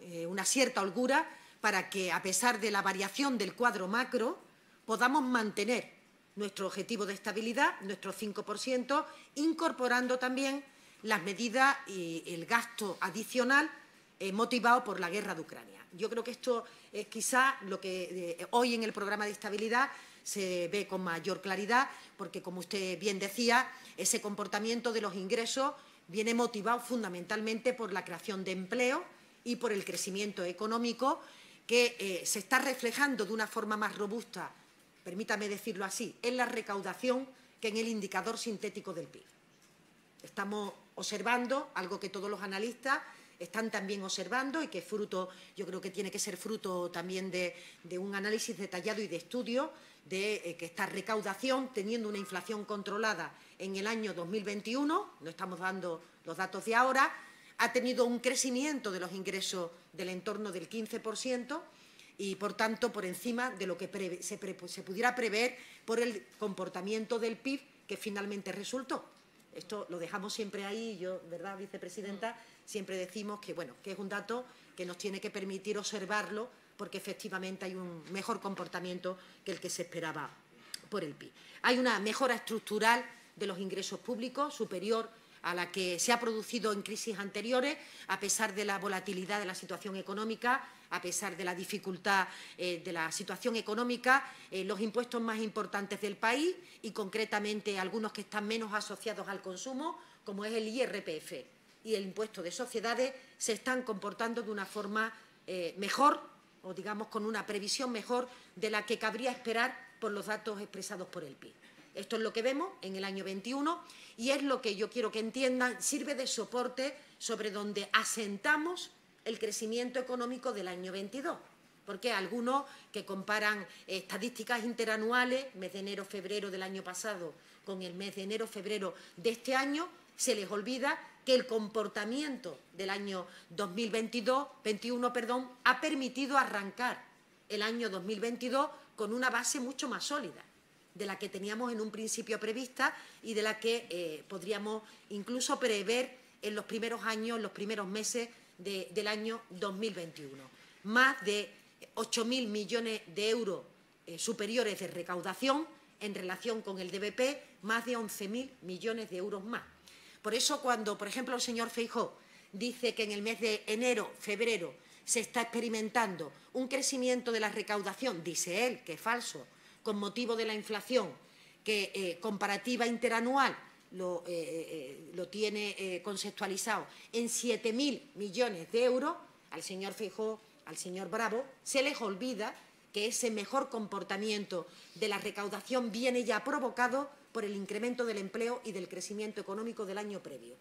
[SPEAKER 2] eh, una cierta holgura, para que, a pesar de la variación del cuadro macro, podamos mantener nuestro objetivo de estabilidad, nuestro 5%, incorporando también las medidas y el gasto adicional eh, motivado por la guerra de Ucrania. Yo creo que esto es quizá lo que eh, hoy en el programa de estabilidad se ve con mayor claridad, porque, como usted bien decía, ese comportamiento de los ingresos Viene motivado fundamentalmente por la creación de empleo y por el crecimiento económico que eh, se está reflejando de una forma más robusta, permítame decirlo así, en la recaudación que en el indicador sintético del PIB. Estamos observando algo que todos los analistas están también observando y que fruto, yo creo que tiene que ser fruto también de, un análisis detallado y de estudio de eh, que esta recaudación, teniendo una inflación controlada en el año 2021, no estamos dando los datos de ahora, ha tenido un crecimiento de los ingresos del entorno del 15% y, por tanto, por encima de lo que se, pudiera prever por el comportamiento del PIB que finalmente resultó. Esto lo dejamos siempre ahí, yo, ¿verdad, vicepresidenta? Mm. Siempre decimos que, bueno, que es un dato que nos tiene que permitir observarlo porque efectivamente hay un mejor comportamiento que el que se esperaba por el PIB. Hay una mejora estructural de los ingresos públicos, superior a la que se ha producido en crisis anteriores, a pesar de la volatilidad de la situación económica, a pesar de la dificultad eh, de la situación económica, eh, los impuestos más importantes del país y, concretamente, algunos que están menos asociados al consumo, como es el IRPF y el impuesto de sociedades, se están comportando de una forma eh, mejor o, digamos, con una previsión mejor de la que cabría esperar por los datos expresados por el PIB. Esto es lo que vemos en el año 21 y es lo que yo quiero que entiendan, sirve de soporte sobre donde asentamos el crecimiento económico del año 22. Porque algunos que comparan estadísticas interanuales, mes de enero-febrero del año pasado con el mes de enero-febrero de este año, se les olvida que el comportamiento del año 2022, 21, perdón, ha permitido arrancar el año 2022 con una base mucho más sólida de la que teníamos en un principio prevista y de la que eh, podríamos incluso prever en los primeros años, los primeros meses del año 2021. Más de 8.000 millones de euros eh, superiores de recaudación en relación con el DBP, más de 11.000 millones de euros más. Por eso, cuando, por ejemplo, el señor Feijó dice que en el mes de enero, febrero, se está experimentando un crecimiento de la recaudación, dice él, que es falso, con motivo de la inflación, que eh, comparativa interanual lo, eh, eh, tiene conceptualizado en 7.000 millones de euros, al señor Fijó, al señor Bravo, se les olvida que ese mejor comportamiento de la recaudación viene ya provocado por el incremento del empleo y del crecimiento económico del año previo.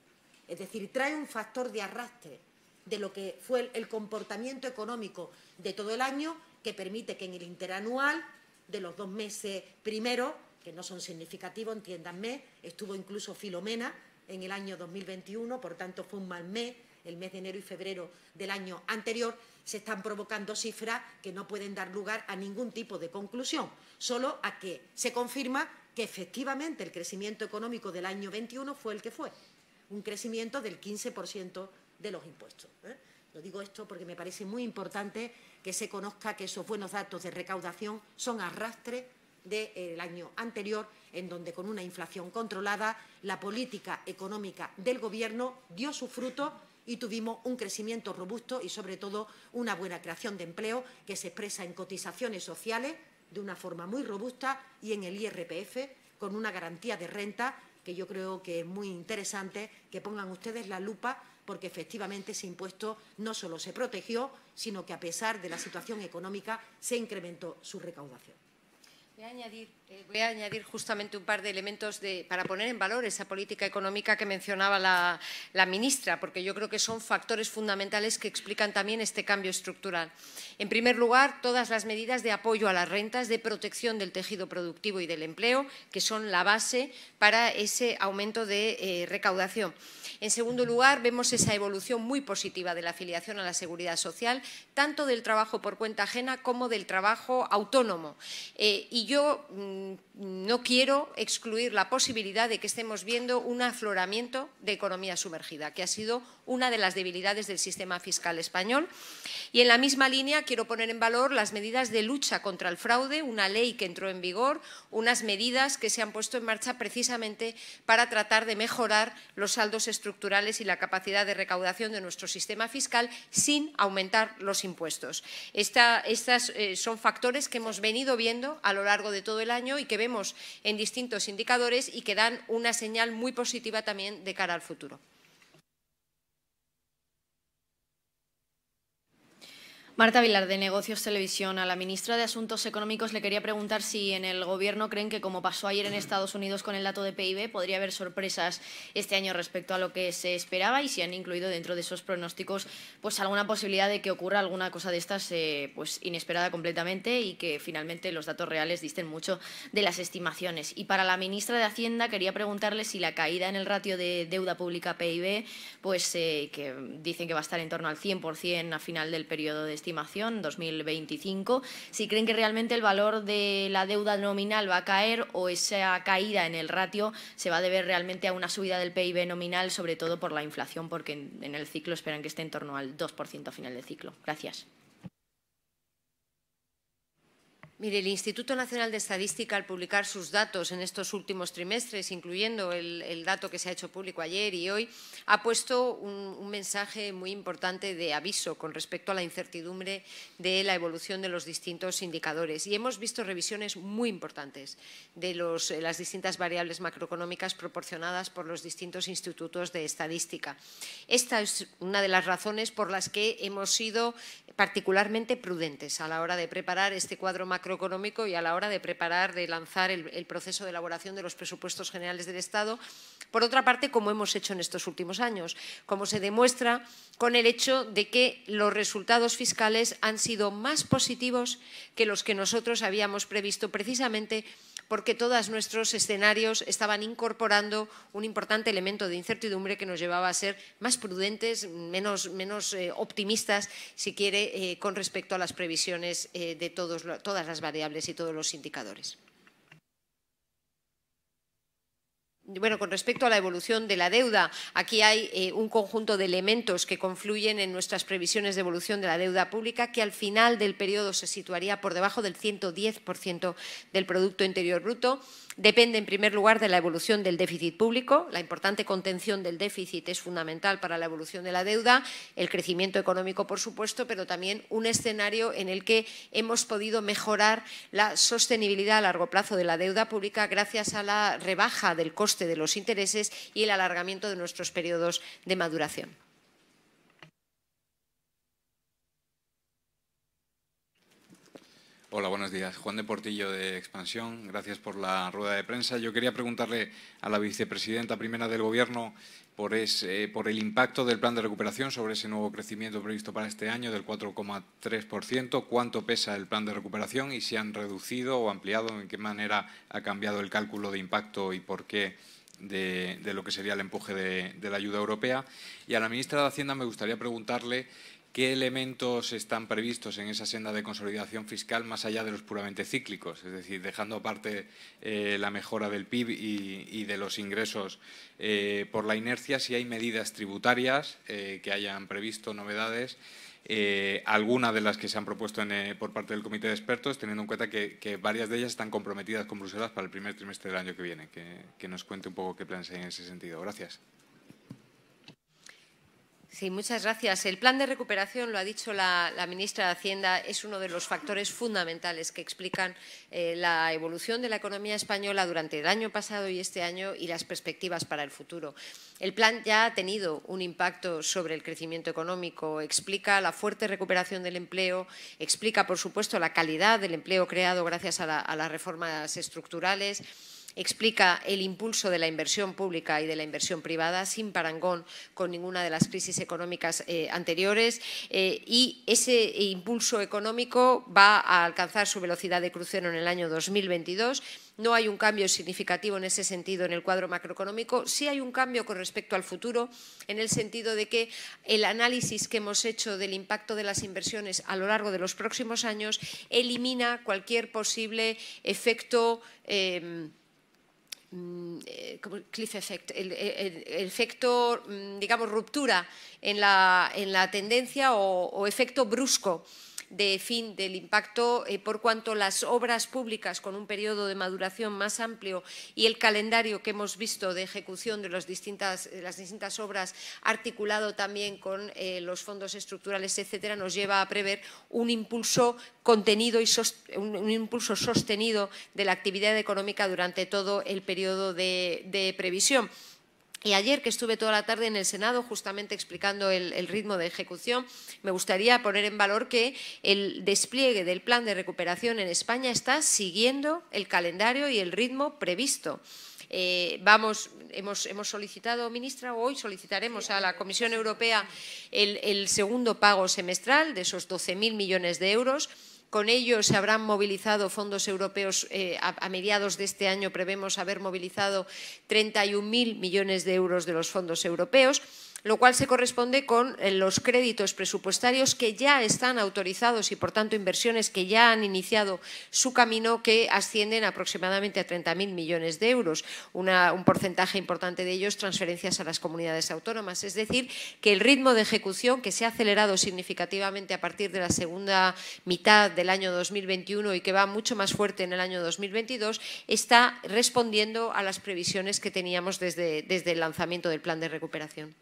[SPEAKER 2] Es decir, trae un factor de arrastre de lo que fue el comportamiento económico de todo el año que permite que en el interanual de los dos meses primeros, que no son significativos, entiéndanme, estuvo incluso Filomena en el año 2021, por tanto fue un mal mes, el mes de enero y febrero del año anterior, se están provocando cifras que no pueden dar lugar a ningún tipo de conclusión, solo a que se confirma que efectivamente el crecimiento económico del año 21 fue el que fue, un crecimiento del 15% de los impuestos. ¿eh? Lo digo esto porque me parece muy importante que se conozca que esos buenos datos de recaudación son arrastre del año anterior, en donde con una inflación controlada la política económica del Gobierno dio su fruto y tuvimos un crecimiento robusto y, sobre todo, una buena creación de empleo que se expresa en cotizaciones sociales de una forma muy robusta y en el IRPF con una garantía de renta que yo creo que es muy interesante que pongan ustedes la lupa porque efectivamente ese impuesto no solo se protegió, sino que a pesar de la situación económica se incrementó su recaudación.
[SPEAKER 1] Voy a, añadir, eh, justamente un par de elementos para poner en valor esa política económica que mencionaba la, ministra, porque yo creo que son factores fundamentales que explican también este cambio estructural. En primer lugar, todas las medidas de apoyo a las rentas, de protección del tejido productivo y del empleo, que son la base para ese aumento de eh, recaudación. En segundo lugar, vemos esa evolución muy positiva de la afiliación a la seguridad social, tanto del trabajo por cuenta ajena como del trabajo autónomo. Eh, y yo mm, no quiero excluir la posibilidad de que estemos viendo un afloramiento de economía sumergida, que ha sido una de las debilidades del sistema fiscal español. Y en la misma línea quiero poner en valor las medidas de lucha contra el fraude, una ley que entró en vigor, unas medidas que se han puesto en marcha precisamente para tratar de mejorar los saldos estructurales y la capacidad de recaudación de nuestro sistema fiscal sin aumentar los impuestos. Estos eh, son factores que hemos venido viendo a lo largo de todo el año y que vemos en distintos indicadores y que dan una señal muy positiva también de cara al futuro. Marta Vilar, de Negocios Televisión. A la ministra de Asuntos Económicos le quería preguntar si en el Gobierno creen que, como pasó ayer en Estados Unidos con el dato de PIB, podría haber sorpresas este año respecto a lo que se esperaba y si han incluido dentro de esos pronósticos pues alguna posibilidad de que ocurra alguna cosa de estas eh, pues inesperada completamente y que finalmente los datos reales disten mucho de las estimaciones. Y para la ministra de Hacienda quería preguntarle si la caída en el ratio de deuda pública PIB, pues eh, que dicen que va a estar en torno al 100% a final del periodo de este estimación, 2025, si creen que realmente el valor de la deuda nominal va a caer o esa caída en el ratio se va a deber realmente a una subida del PIB nominal, sobre todo por la inflación, porque en, el ciclo esperan que esté en torno al 2% a final del ciclo. Gracias. Mire, el Instituto Nacional de Estadística, al publicar sus datos en estos últimos trimestres, incluyendo el, dato que se ha hecho público ayer y hoy, ha puesto un, mensaje muy importante de aviso con respecto a la incertidumbre de la evolución de los distintos indicadores. Y hemos visto revisiones muy importantes de eh, las distintas variables macroeconómicas proporcionadas por los distintos institutos de estadística. Esta es una de las razones por las que hemos sido particularmente prudentes a la hora de preparar este cuadro macroeconómico macroeconómico y a la hora de preparar, de lanzar el, el proceso de elaboración de los presupuestos generales del Estado. Por otra parte, como hemos hecho en estos últimos años, como se demuestra con el hecho de que los resultados fiscales han sido más positivos que los que nosotros habíamos previsto precisamente porque todos nuestros escenarios estaban incorporando un importante elemento de incertidumbre que nos llevaba a ser más prudentes, menos, eh, optimistas, si quiere, eh, con respecto a las previsiones eh, de todas las variables y todos los indicadores. Bueno, con respecto a la evolución de la deuda, aquí hay eh, un conjunto de elementos que confluyen en nuestras previsiones de evolución de la deuda pública, que al final del periodo se situaría por debajo del 110% del Producto Interior Bruto. Depende, en primer lugar, de la evolución del déficit público. La importante contención del déficit es fundamental para la evolución de la deuda, el crecimiento económico, por supuesto, pero también un escenario en el que hemos podido mejorar la sostenibilidad a largo plazo de la deuda pública gracias a la rebaja del coste de los intereses y el alargamiento de nuestros periodos de maduración.
[SPEAKER 5] Hola, buenos días. Juan de Portillo de Expansión. Gracias por la rueda de prensa. Yo quería preguntarle a la vicepresidenta primera del Gobierno por, el impacto del plan de recuperación sobre ese nuevo crecimiento previsto para este año del 4,3%. ¿Cuánto pesa el plan de recuperación y si han reducido o ampliado? ¿En qué manera ha cambiado el cálculo de impacto y por qué? De, lo que sería el empuje de, de la ayuda europea. Y a la ministra de Hacienda me gustaría preguntarle ¿Qué elementos están previstos en esa senda de consolidación fiscal más allá de los puramente cíclicos? Es decir, dejando aparte eh, la mejora del PIB y, de los ingresos eh, por la inercia, si hay medidas tributarias eh, que hayan previsto novedades, alguna de las que se han propuesto por parte del Comité de Expertos, teniendo en cuenta que, varias de ellas están comprometidas con Bruselas para el primer trimestre del año que viene. Que, que nos cuente un poco qué planes hay en ese sentido. Gracias.
[SPEAKER 1] Sí, muchas gracias. El plan de recuperación, lo ha dicho la, ministra de Hacienda, es uno de los factores fundamentales que explican eh, la evolución de la economía española durante el año pasado y este año y las perspectivas para el futuro. El plan ya ha tenido un impacto sobre el crecimiento económico, explica la fuerte recuperación del empleo, explica, por supuesto, la calidad del empleo creado gracias a, a las reformas estructurales explica el impulso de la inversión pública y de la inversión privada sin parangón con ninguna de las crisis económicas eh, anteriores eh, y ese impulso económico va a alcanzar su velocidad de crucero en el año 2022 no hay un cambio significativo en ese sentido en el cuadro macroeconómico. Sí hay un cambio con respecto al futuro, en el sentido de que el análisis que hemos hecho del impacto de las inversiones a lo largo de los próximos años elimina cualquier posible efecto. Eh, Mm, eh, como cliff effect, el, el, el, efecto, mm, digamos, ruptura en la, en la tendencia o, o efecto brusco de fin del impacto, eh, por cuanto las obras públicas con un periodo de maduración más amplio y el calendario que hemos visto de ejecución de, las distintas obras, articulado también con eh, los fondos estructurales, etcétera, nos lleva a prever un impulso contenido y un, impulso sostenido de la actividad económica durante todo el periodo de previsión. Y ayer, que estuve toda la tarde en el Senado justamente explicando el, ritmo de ejecución, me gustaría poner en valor que el despliegue del plan de recuperación en España está siguiendo el calendario y el ritmo previsto. Eh, vamos, hemos, solicitado, ministra, hoy solicitaremos a la eh, Comisión Europea el, el segundo pago semestral de esos 12.000 millones de euros. Con ello se habrán movilizado fondos europeos, eh, a, mediados de este año prevemos haber movilizado 31.000 millones de euros de los fondos europeos lo cual se corresponde con eh, los créditos presupuestarios que ya están autorizados y, por tanto, inversiones que ya han iniciado su camino que ascienden aproximadamente a 30.000 millones de euros. un porcentaje importante de ellos transferencias a las comunidades autónomas. Es decir, que el ritmo de ejecución que se ha acelerado significativamente a partir de la segunda mitad del año 2021 y que va mucho más fuerte en el año 2022 está respondiendo a las previsiones que teníamos desde el lanzamiento del plan de recuperación.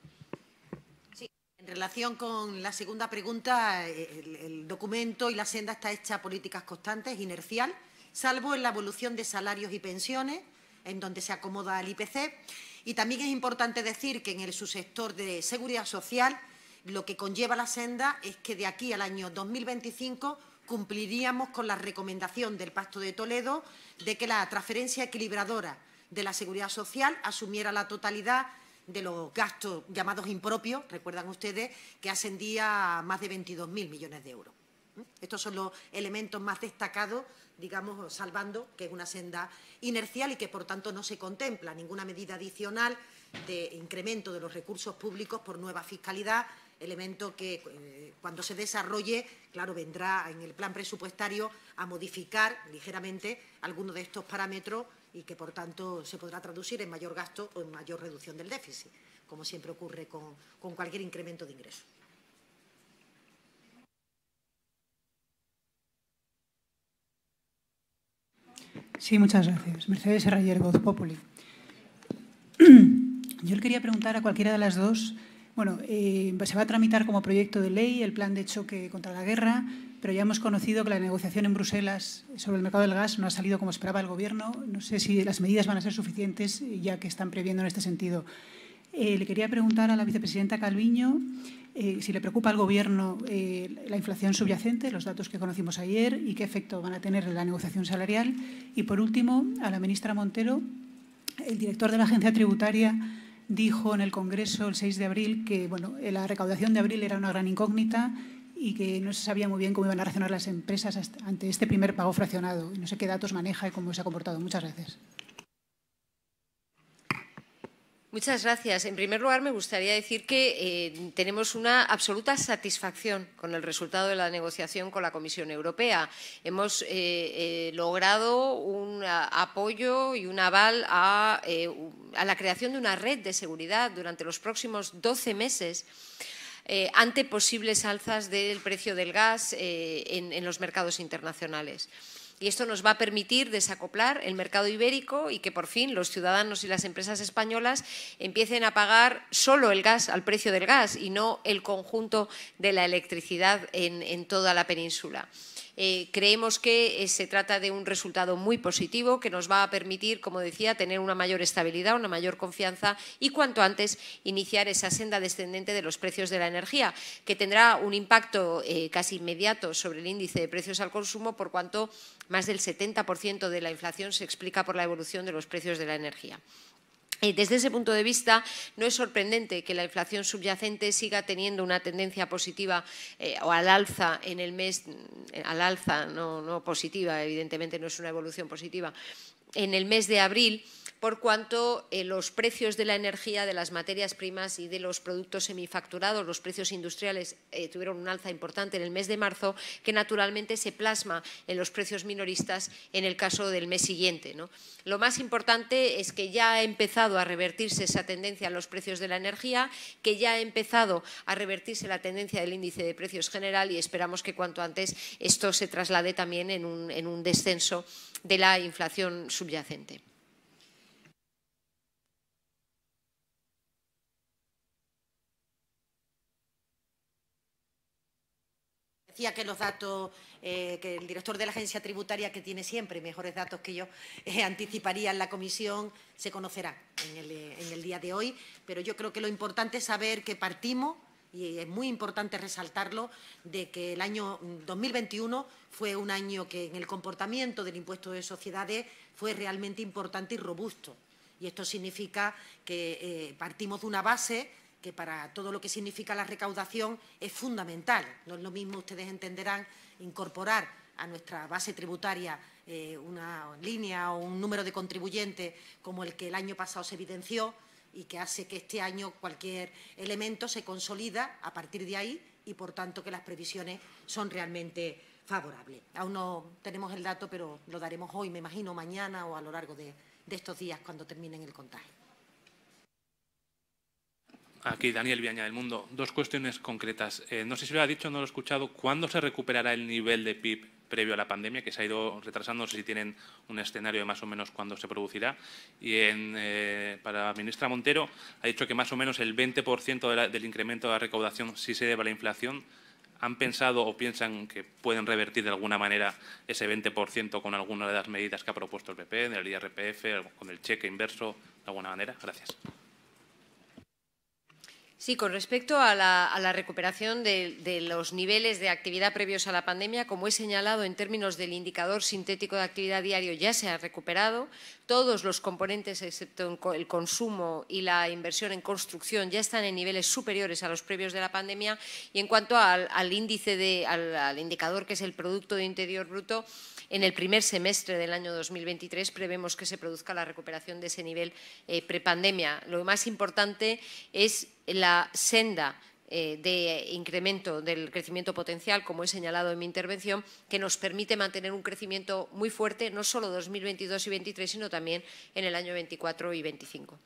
[SPEAKER 2] En relación con la segunda pregunta, el, documento y la senda está hecha políticas constantes, inercial, salvo en la evolución de salarios y pensiones, en donde se acomoda el IPC. Y también es importante decir que en el subsector de seguridad social, lo que conlleva la senda es que de aquí al año 2025 cumpliríamos con la recomendación del Pacto de Toledo de que la transferencia equilibradora de la seguridad social asumiera la totalidad de los gastos llamados impropios, recuerdan ustedes, que ascendía a más de 22.000 millones de euros. ¿Mm? Estos son los elementos más destacados, digamos, salvando que es una senda inercial y que, por tanto, no se contempla ninguna medida adicional de incremento de los recursos públicos por nueva fiscalidad, elemento que, eh, cuando se desarrolle, claro, vendrá en el plan presupuestario a modificar ligeramente algunos de estos parámetros y que por tanto se podrá traducir en mayor gasto o en mayor reducción del déficit, como siempre ocurre con, cualquier incremento de ingreso.
[SPEAKER 4] Sí, muchas gracias. Mercedes Rayer Voz Populi. <clears throat> Yo le quería preguntar a cualquiera de las dos. Bueno, eh, se va a tramitar como proyecto de ley el plan de choque contra la guerra pero ya hemos conocido que la negociación en Bruselas sobre el mercado del gas no ha salido como esperaba el Gobierno. No sé si las medidas van a ser suficientes, ya que están previendo en este sentido. Eh, le quería preguntar a la vicepresidenta Calviño eh, si le preocupa al Gobierno eh, la inflación subyacente, los datos que conocimos ayer y qué efecto van a tener en la negociación salarial. Y, por último, a la ministra Montero, el director de la Agencia Tributaria dijo en el Congreso el 6 de abril que bueno, la recaudación de abril era una gran incógnita y que no se sabía muy bien cómo iban a reaccionar las empresas ante este primer pago fraccionado. no sé qué datos maneja y cómo se ha comportado. Muchas gracias.
[SPEAKER 1] Muchas gracias. En primer lugar, me gustaría decir que eh, tenemos una absoluta satisfacción con el resultado de la negociación con la Comisión Europea. Hemos eh, eh, logrado un apoyo y un aval a, a la creación de una red de seguridad durante los próximos 12 meses eh, ante posibles alzas del precio del gas eh, en, los mercados internacionales. Y esto nos va a permitir desacoplar el mercado ibérico y que por fin los ciudadanos y las empresas españolas empiecen a pagar solo el gas al precio del gas y no el conjunto de la electricidad en toda la península. Eh, creemos que eh, se trata de un resultado muy positivo que nos va a permitir, como decía, tener una mayor estabilidad, una mayor confianza y cuanto antes iniciar esa senda descendente de los precios de la energía, que tendrá un impacto eh, casi inmediato sobre el índice de precios al consumo, por cuanto más del 70% de la inflación se explica por la evolución de los precios de la energía. Desde ese punto de vista, no es sorprendente que la inflación subyacente siga teniendo una tendencia positiva eh, o al alza en el mes, eh, al alza, no positiva, evidentemente no es una evolución positiva, en el mes de abril por cuanto eh, los precios de la energía, de las materias primas y de los productos semifacturados, los precios industriales eh, tuvieron un alza importante en el mes de marzo, que naturalmente se plasma en los precios minoristas en el caso del mes siguiente. ¿no? Lo más importante es que ya ha empezado a revertirse esa tendencia en los precios de la energía, que ya ha empezado a revertirse la tendencia del índice de precios general y esperamos que cuanto antes esto se traslade también en un, en un descenso de la inflación subyacente subyacente.
[SPEAKER 2] Decía que los datos, eh, que el director de la agencia tributaria, que tiene siempre mejores datos que yo, <laughs> eh, anticiparía en la comisión, se conocerá eh, en el día de hoy. Pero yo creo que lo importante es saber que partimos y es muy importante resaltarlo, de que el año 2021 fue un año que en el comportamiento del impuesto de sociedades fue realmente importante y robusto. Y esto significa que eh, partimos de una base que para todo lo que significa la recaudación es fundamental. No es lo mismo, ustedes entenderán, incorporar a nuestra base tributaria eh, una línea o un número de contribuyentes como el que el año pasado se evidenció, y que hace que este año cualquier elemento se consolida a partir de ahí y, por tanto, que las previsiones son realmente favorables. Aún no tenemos el dato, pero lo daremos hoy, me imagino, mañana o a lo largo de, estos días cuando terminen el contagio.
[SPEAKER 4] Aquí Daniel Viña del Mundo. Dos cuestiones concretas. Eh, no sé si lo ha dicho, o no lo he escuchado. ¿Cuándo se recuperará el nivel de PIB previo a la pandemia, que se ha ido retrasando. No sé si tienen un escenario de más o menos cuándo se producirá. Y eh, para la ministra Montero ha dicho que más o menos el 20% del incremento de la recaudación sí se debe a la inflación. ¿Han pensado o piensan que pueden revertir de alguna manera ese 20% con alguna de las medidas que ha propuesto el PP, en el IRPF, con el cheque inverso, de alguna manera? Gracias.
[SPEAKER 1] Sí, con respecto a la, recuperación de, de, los niveles de actividad previos a la pandemia, como he señalado, en términos del indicador sintético de actividad diario ya se ha recuperado. Todos los componentes, excepto el consumo y la inversión en construcción, ya están en niveles superiores a los previos de la pandemia. Y en cuanto al, índice de, al, indicador que es el Producto de Interior Bruto, en el primer semestre del año 2023 prevemos que se produzca la recuperación de ese nivel eh, prepandemia. Lo más importante es la senda eh, de incremento del crecimiento potencial, como he señalado en mi intervención, que nos permite mantener un crecimiento muy fuerte, no solo en 2022 y 2023, sino también en el año 24 y 25.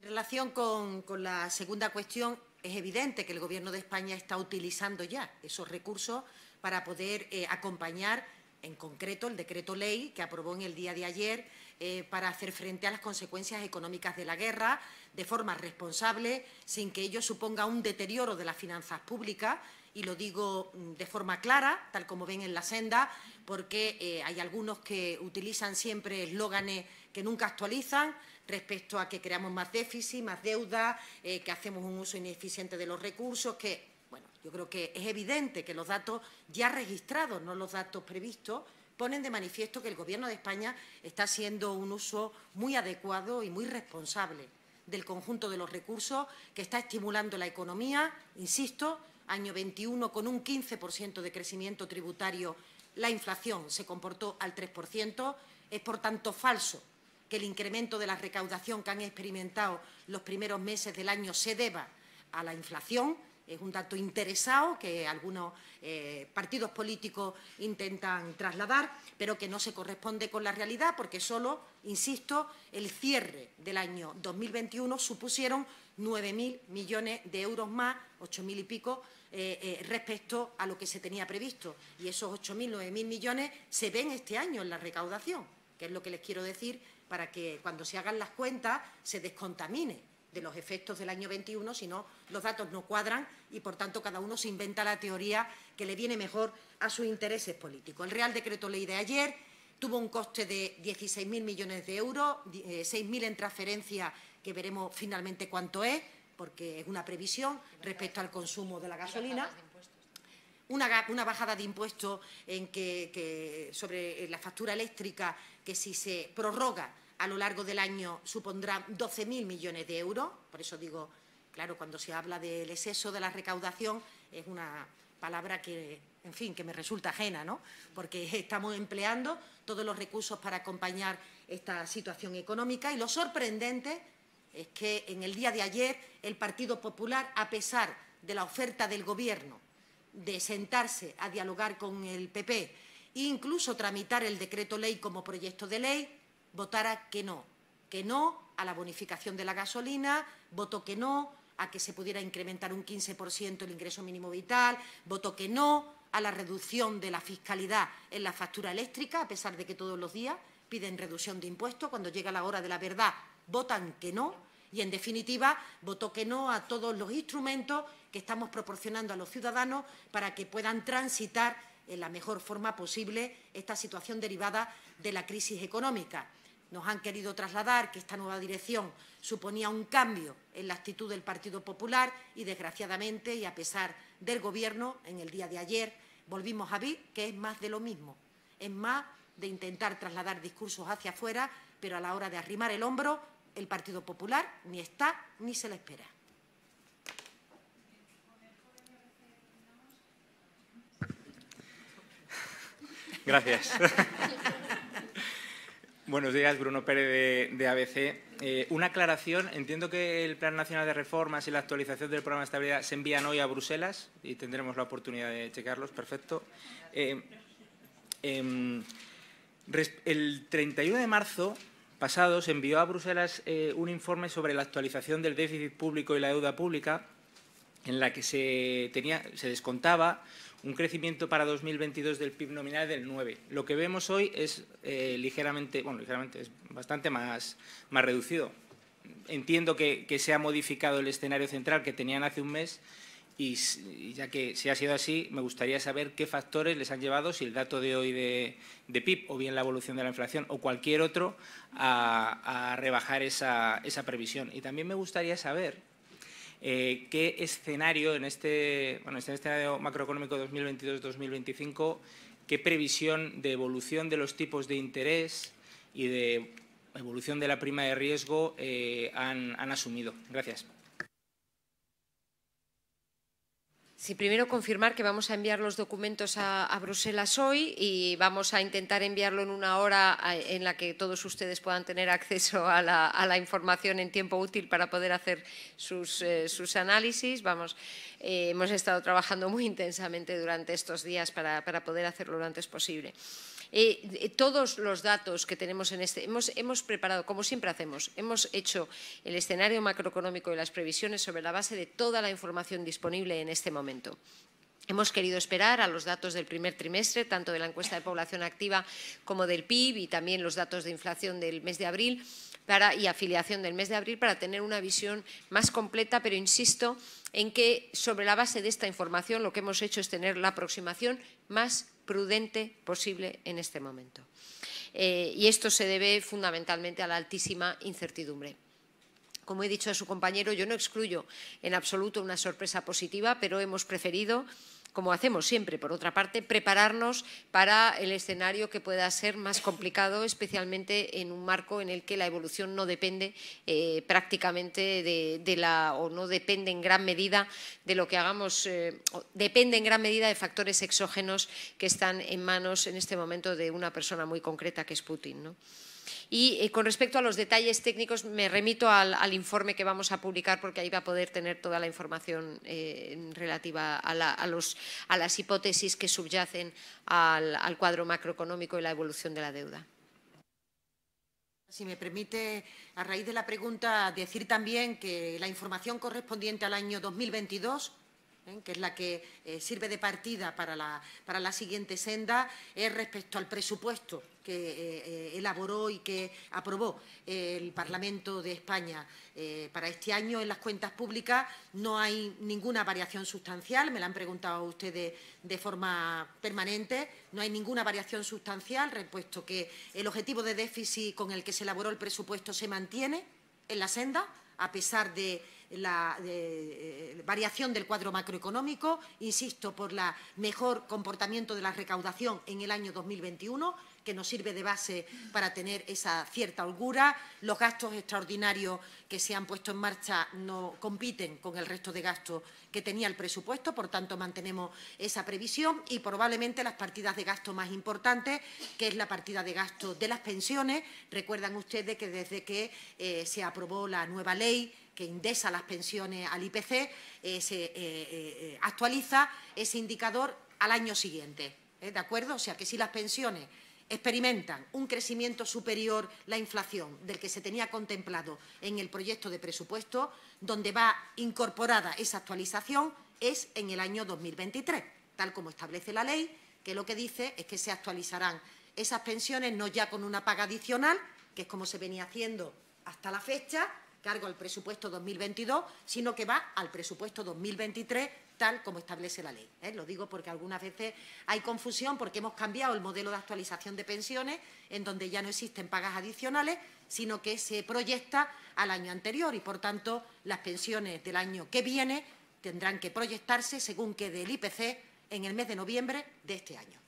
[SPEAKER 2] En relación con, la segunda cuestión, es evidente que el Gobierno de España está utilizando ya esos recursos para poder eh, acompañar, en concreto, el decreto ley que aprobó en el día de ayer eh, para hacer frente a las consecuencias económicas de la guerra de forma responsable, sin que ello suponga un deterioro de las finanzas públicas, y lo digo mm, de forma clara, tal como ven en la senda, porque eh, hay algunos que utilizan siempre eslóganes que nunca actualizan respecto a que creamos más déficit, más deuda, eh, que hacemos un uso ineficiente de los recursos, que, bueno, yo creo que es evidente que los datos ya registrados, no los datos previstos, ponen de manifiesto que el Gobierno de España está haciendo un uso muy adecuado y muy responsable del conjunto de los recursos, que está estimulando la economía, insisto, año 21 con un 15% de crecimiento tributario, la inflación se comportó al 3%, es por tanto falso que el incremento de la recaudación que han experimentado los primeros meses del año se deba a la inflación, es un dato interesado que algunos eh, partidos políticos intentan trasladar, pero que no se corresponde con la realidad porque solo, insisto, el cierre del año 2021 supusieron 9.000 millones de euros más, 8.000 y pico, eh, eh, respecto a lo que se tenía previsto. Y esos 8.000, 9.000 millones se ven este año en la recaudación, que es lo que les quiero decir para que cuando se hagan las cuentas se descontamine de los efectos del año 21, sino los datos no cuadran y, por tanto, cada uno se inventa la teoría que le viene mejor a sus intereses políticos. El Real Decreto Ley de ayer tuvo un coste de 16.000 millones de euros, 6.000 eh, en transferencia, que veremos finalmente cuánto es, porque es una previsión respecto al consumo de la gasolina. Una, bajada de impuestos en que, sobre la factura eléctrica que si se prorroga a lo largo del año supondrán 12.000 millones de euros. Por eso digo, claro, cuando se habla del exceso de la recaudación es una palabra que, en fin, que me resulta ajena, ¿no? Porque <laughs> estamos empleando todos los recursos para acompañar esta situación económica y lo sorprendente es que en el día de ayer el Partido Popular, a pesar de la oferta del Gobierno de sentarse a dialogar con el PP e incluso tramitar el decreto ley como proyecto de ley, votara que no, que no a la bonificación de la gasolina, votó que no a que se pudiera incrementar un 15% el ingreso mínimo vital, votó que no a la reducción de la fiscalidad en la factura eléctrica, a pesar de que todos los días piden reducción de impuestos, cuando llega la hora de la verdad votan que no y, en definitiva, votó que no a todos los instrumentos que estamos proporcionando a los ciudadanos para que puedan transitar en la mejor forma posible esta situación derivada de la crisis económica nos han querido trasladar que esta nueva dirección suponía un cambio en la actitud del Partido Popular y, desgraciadamente, y a pesar del Gobierno, en el día de ayer volvimos a ver que es más de lo mismo, es más de intentar trasladar discursos hacia afuera, pero a la hora de arrimar el hombro, el Partido Popular ni está ni se le espera.
[SPEAKER 6] Gracias. <laughs> Buenos días, Bruno Pérez de, ABC. Eh, una aclaración, entiendo que el Plan Nacional de Reformas y la actualización del Programa de Estabilidad se envían hoy a Bruselas y tendremos la oportunidad de checarlos, perfecto. Eh, em, el 31 de marzo pasado se envió a Bruselas eh, un informe sobre la actualización del déficit público y la deuda pública en la que se, tenía, se descontaba un crecimiento para 2022 del PIB nominal del 9. Lo que vemos hoy es eh, ligeramente, bueno, ligeramente, es bastante más, más reducido. Entiendo que, se ha modificado el escenario central que tenían hace un mes y, ya que si ha sido así, me gustaría saber qué factores les han llevado, si el dato de hoy de, PIB o bien la evolución de la inflación o cualquier otro, a, rebajar esa, esa previsión. Y también me gustaría saber eh, qué escenario en este, este escenario macroeconómico 2022-2025, qué previsión de evolución de los tipos de interés y de evolución de la prima de riesgo eh, han, han asumido. Gracias.
[SPEAKER 1] Sí, primero confirmar que vamos a enviar los documentos a, Bruselas hoy y vamos a intentar enviarlo en una hora en la que todos ustedes puedan tener acceso a la, información en tiempo útil para poder hacer sus, eh, análisis. Vamos, eh, hemos estado trabajando muy intensamente durante estos días para poder hacerlo lo antes posible. Eh, eh, todos los datos que tenemos en este, hemos, hemos preparado, como siempre hacemos, hemos hecho el escenario macroeconómico y las previsiones sobre la base de toda la información disponible en este momento. Hemos querido esperar a los datos del primer trimestre, tanto de la encuesta de población activa como del PIB y también los datos de inflación del mes de abril y afiliación del mes de abril para tener una visión más completa, pero insisto en que sobre la base de esta información lo que hemos hecho es tener la aproximación más prudente posible en este momento. Eh, y esto se debe fundamentalmente a la altísima incertidumbre. Como he dicho a su compañero, yo no excluyo en absoluto una sorpresa positiva, pero hemos preferido como hacemos siempre, por otra parte, prepararnos para el escenario que pueda ser más complicado, especialmente en un marco en el que la evolución no depende eh, prácticamente de, la, o no depende en gran medida de lo que hagamos, eh, depende en gran medida de factores exógenos que están en manos en este momento de una persona muy concreta que es Putin. ¿no? Y eh, con respecto a los detalles técnicos, me remito al, informe que vamos a publicar porque ahí va a poder tener toda la información eh, relativa a, las hipótesis que subyacen al, cuadro macroeconómico y la evolución de la deuda.
[SPEAKER 2] Si me permite, a raíz de la pregunta, decir también que la información correspondiente al año 2022 ¿eh? que es la que sirve de partida para la, para la siguiente senda, es respecto al presupuesto que eh, elaboró y que aprobó el Parlamento de España eh, para este año en las cuentas públicas no hay ninguna variación sustancial, me la han preguntado ustedes de forma permanente, no hay ninguna variación sustancial, puesto que el objetivo de déficit con el que se elaboró el presupuesto se mantiene en la senda, a pesar de la eh, variación del cuadro macroeconómico, insisto, por el mejor comportamiento de la recaudación en el año 2021, que nos sirve de base para tener esa cierta holgura. Los gastos extraordinarios que se han puesto en marcha no compiten con el resto de gastos que tenía el presupuesto, por tanto mantenemos esa previsión y probablemente las partidas de gasto más importantes, que es la partida de gasto de las pensiones. Recuerdan ustedes que desde que eh, se aprobó la nueva ley que indesa las pensiones al IPC, eh, se eh, eh, actualiza ese indicador al año siguiente. ¿De acuerdo? O sea, que si las pensiones experimentan un crecimiento superior la inflación del que se tenía contemplado en el proyecto de presupuesto, donde va incorporada esa actualización es en el año 2023, tal como establece la ley, que lo que dice es que se actualizarán esas pensiones no ya con una paga adicional, que es como se venía haciendo hasta la fecha, cargo al presupuesto 2022, sino que va al presupuesto 2023 tal como establece la ley. ¿eh? Lo digo porque algunas veces hay confusión porque hemos cambiado el modelo de actualización de pensiones en donde ya no existen pagas adicionales, sino que se proyecta al año anterior y, por tanto, las pensiones del año que viene tendrán que proyectarse según quede el IPC en el mes de noviembre de este año.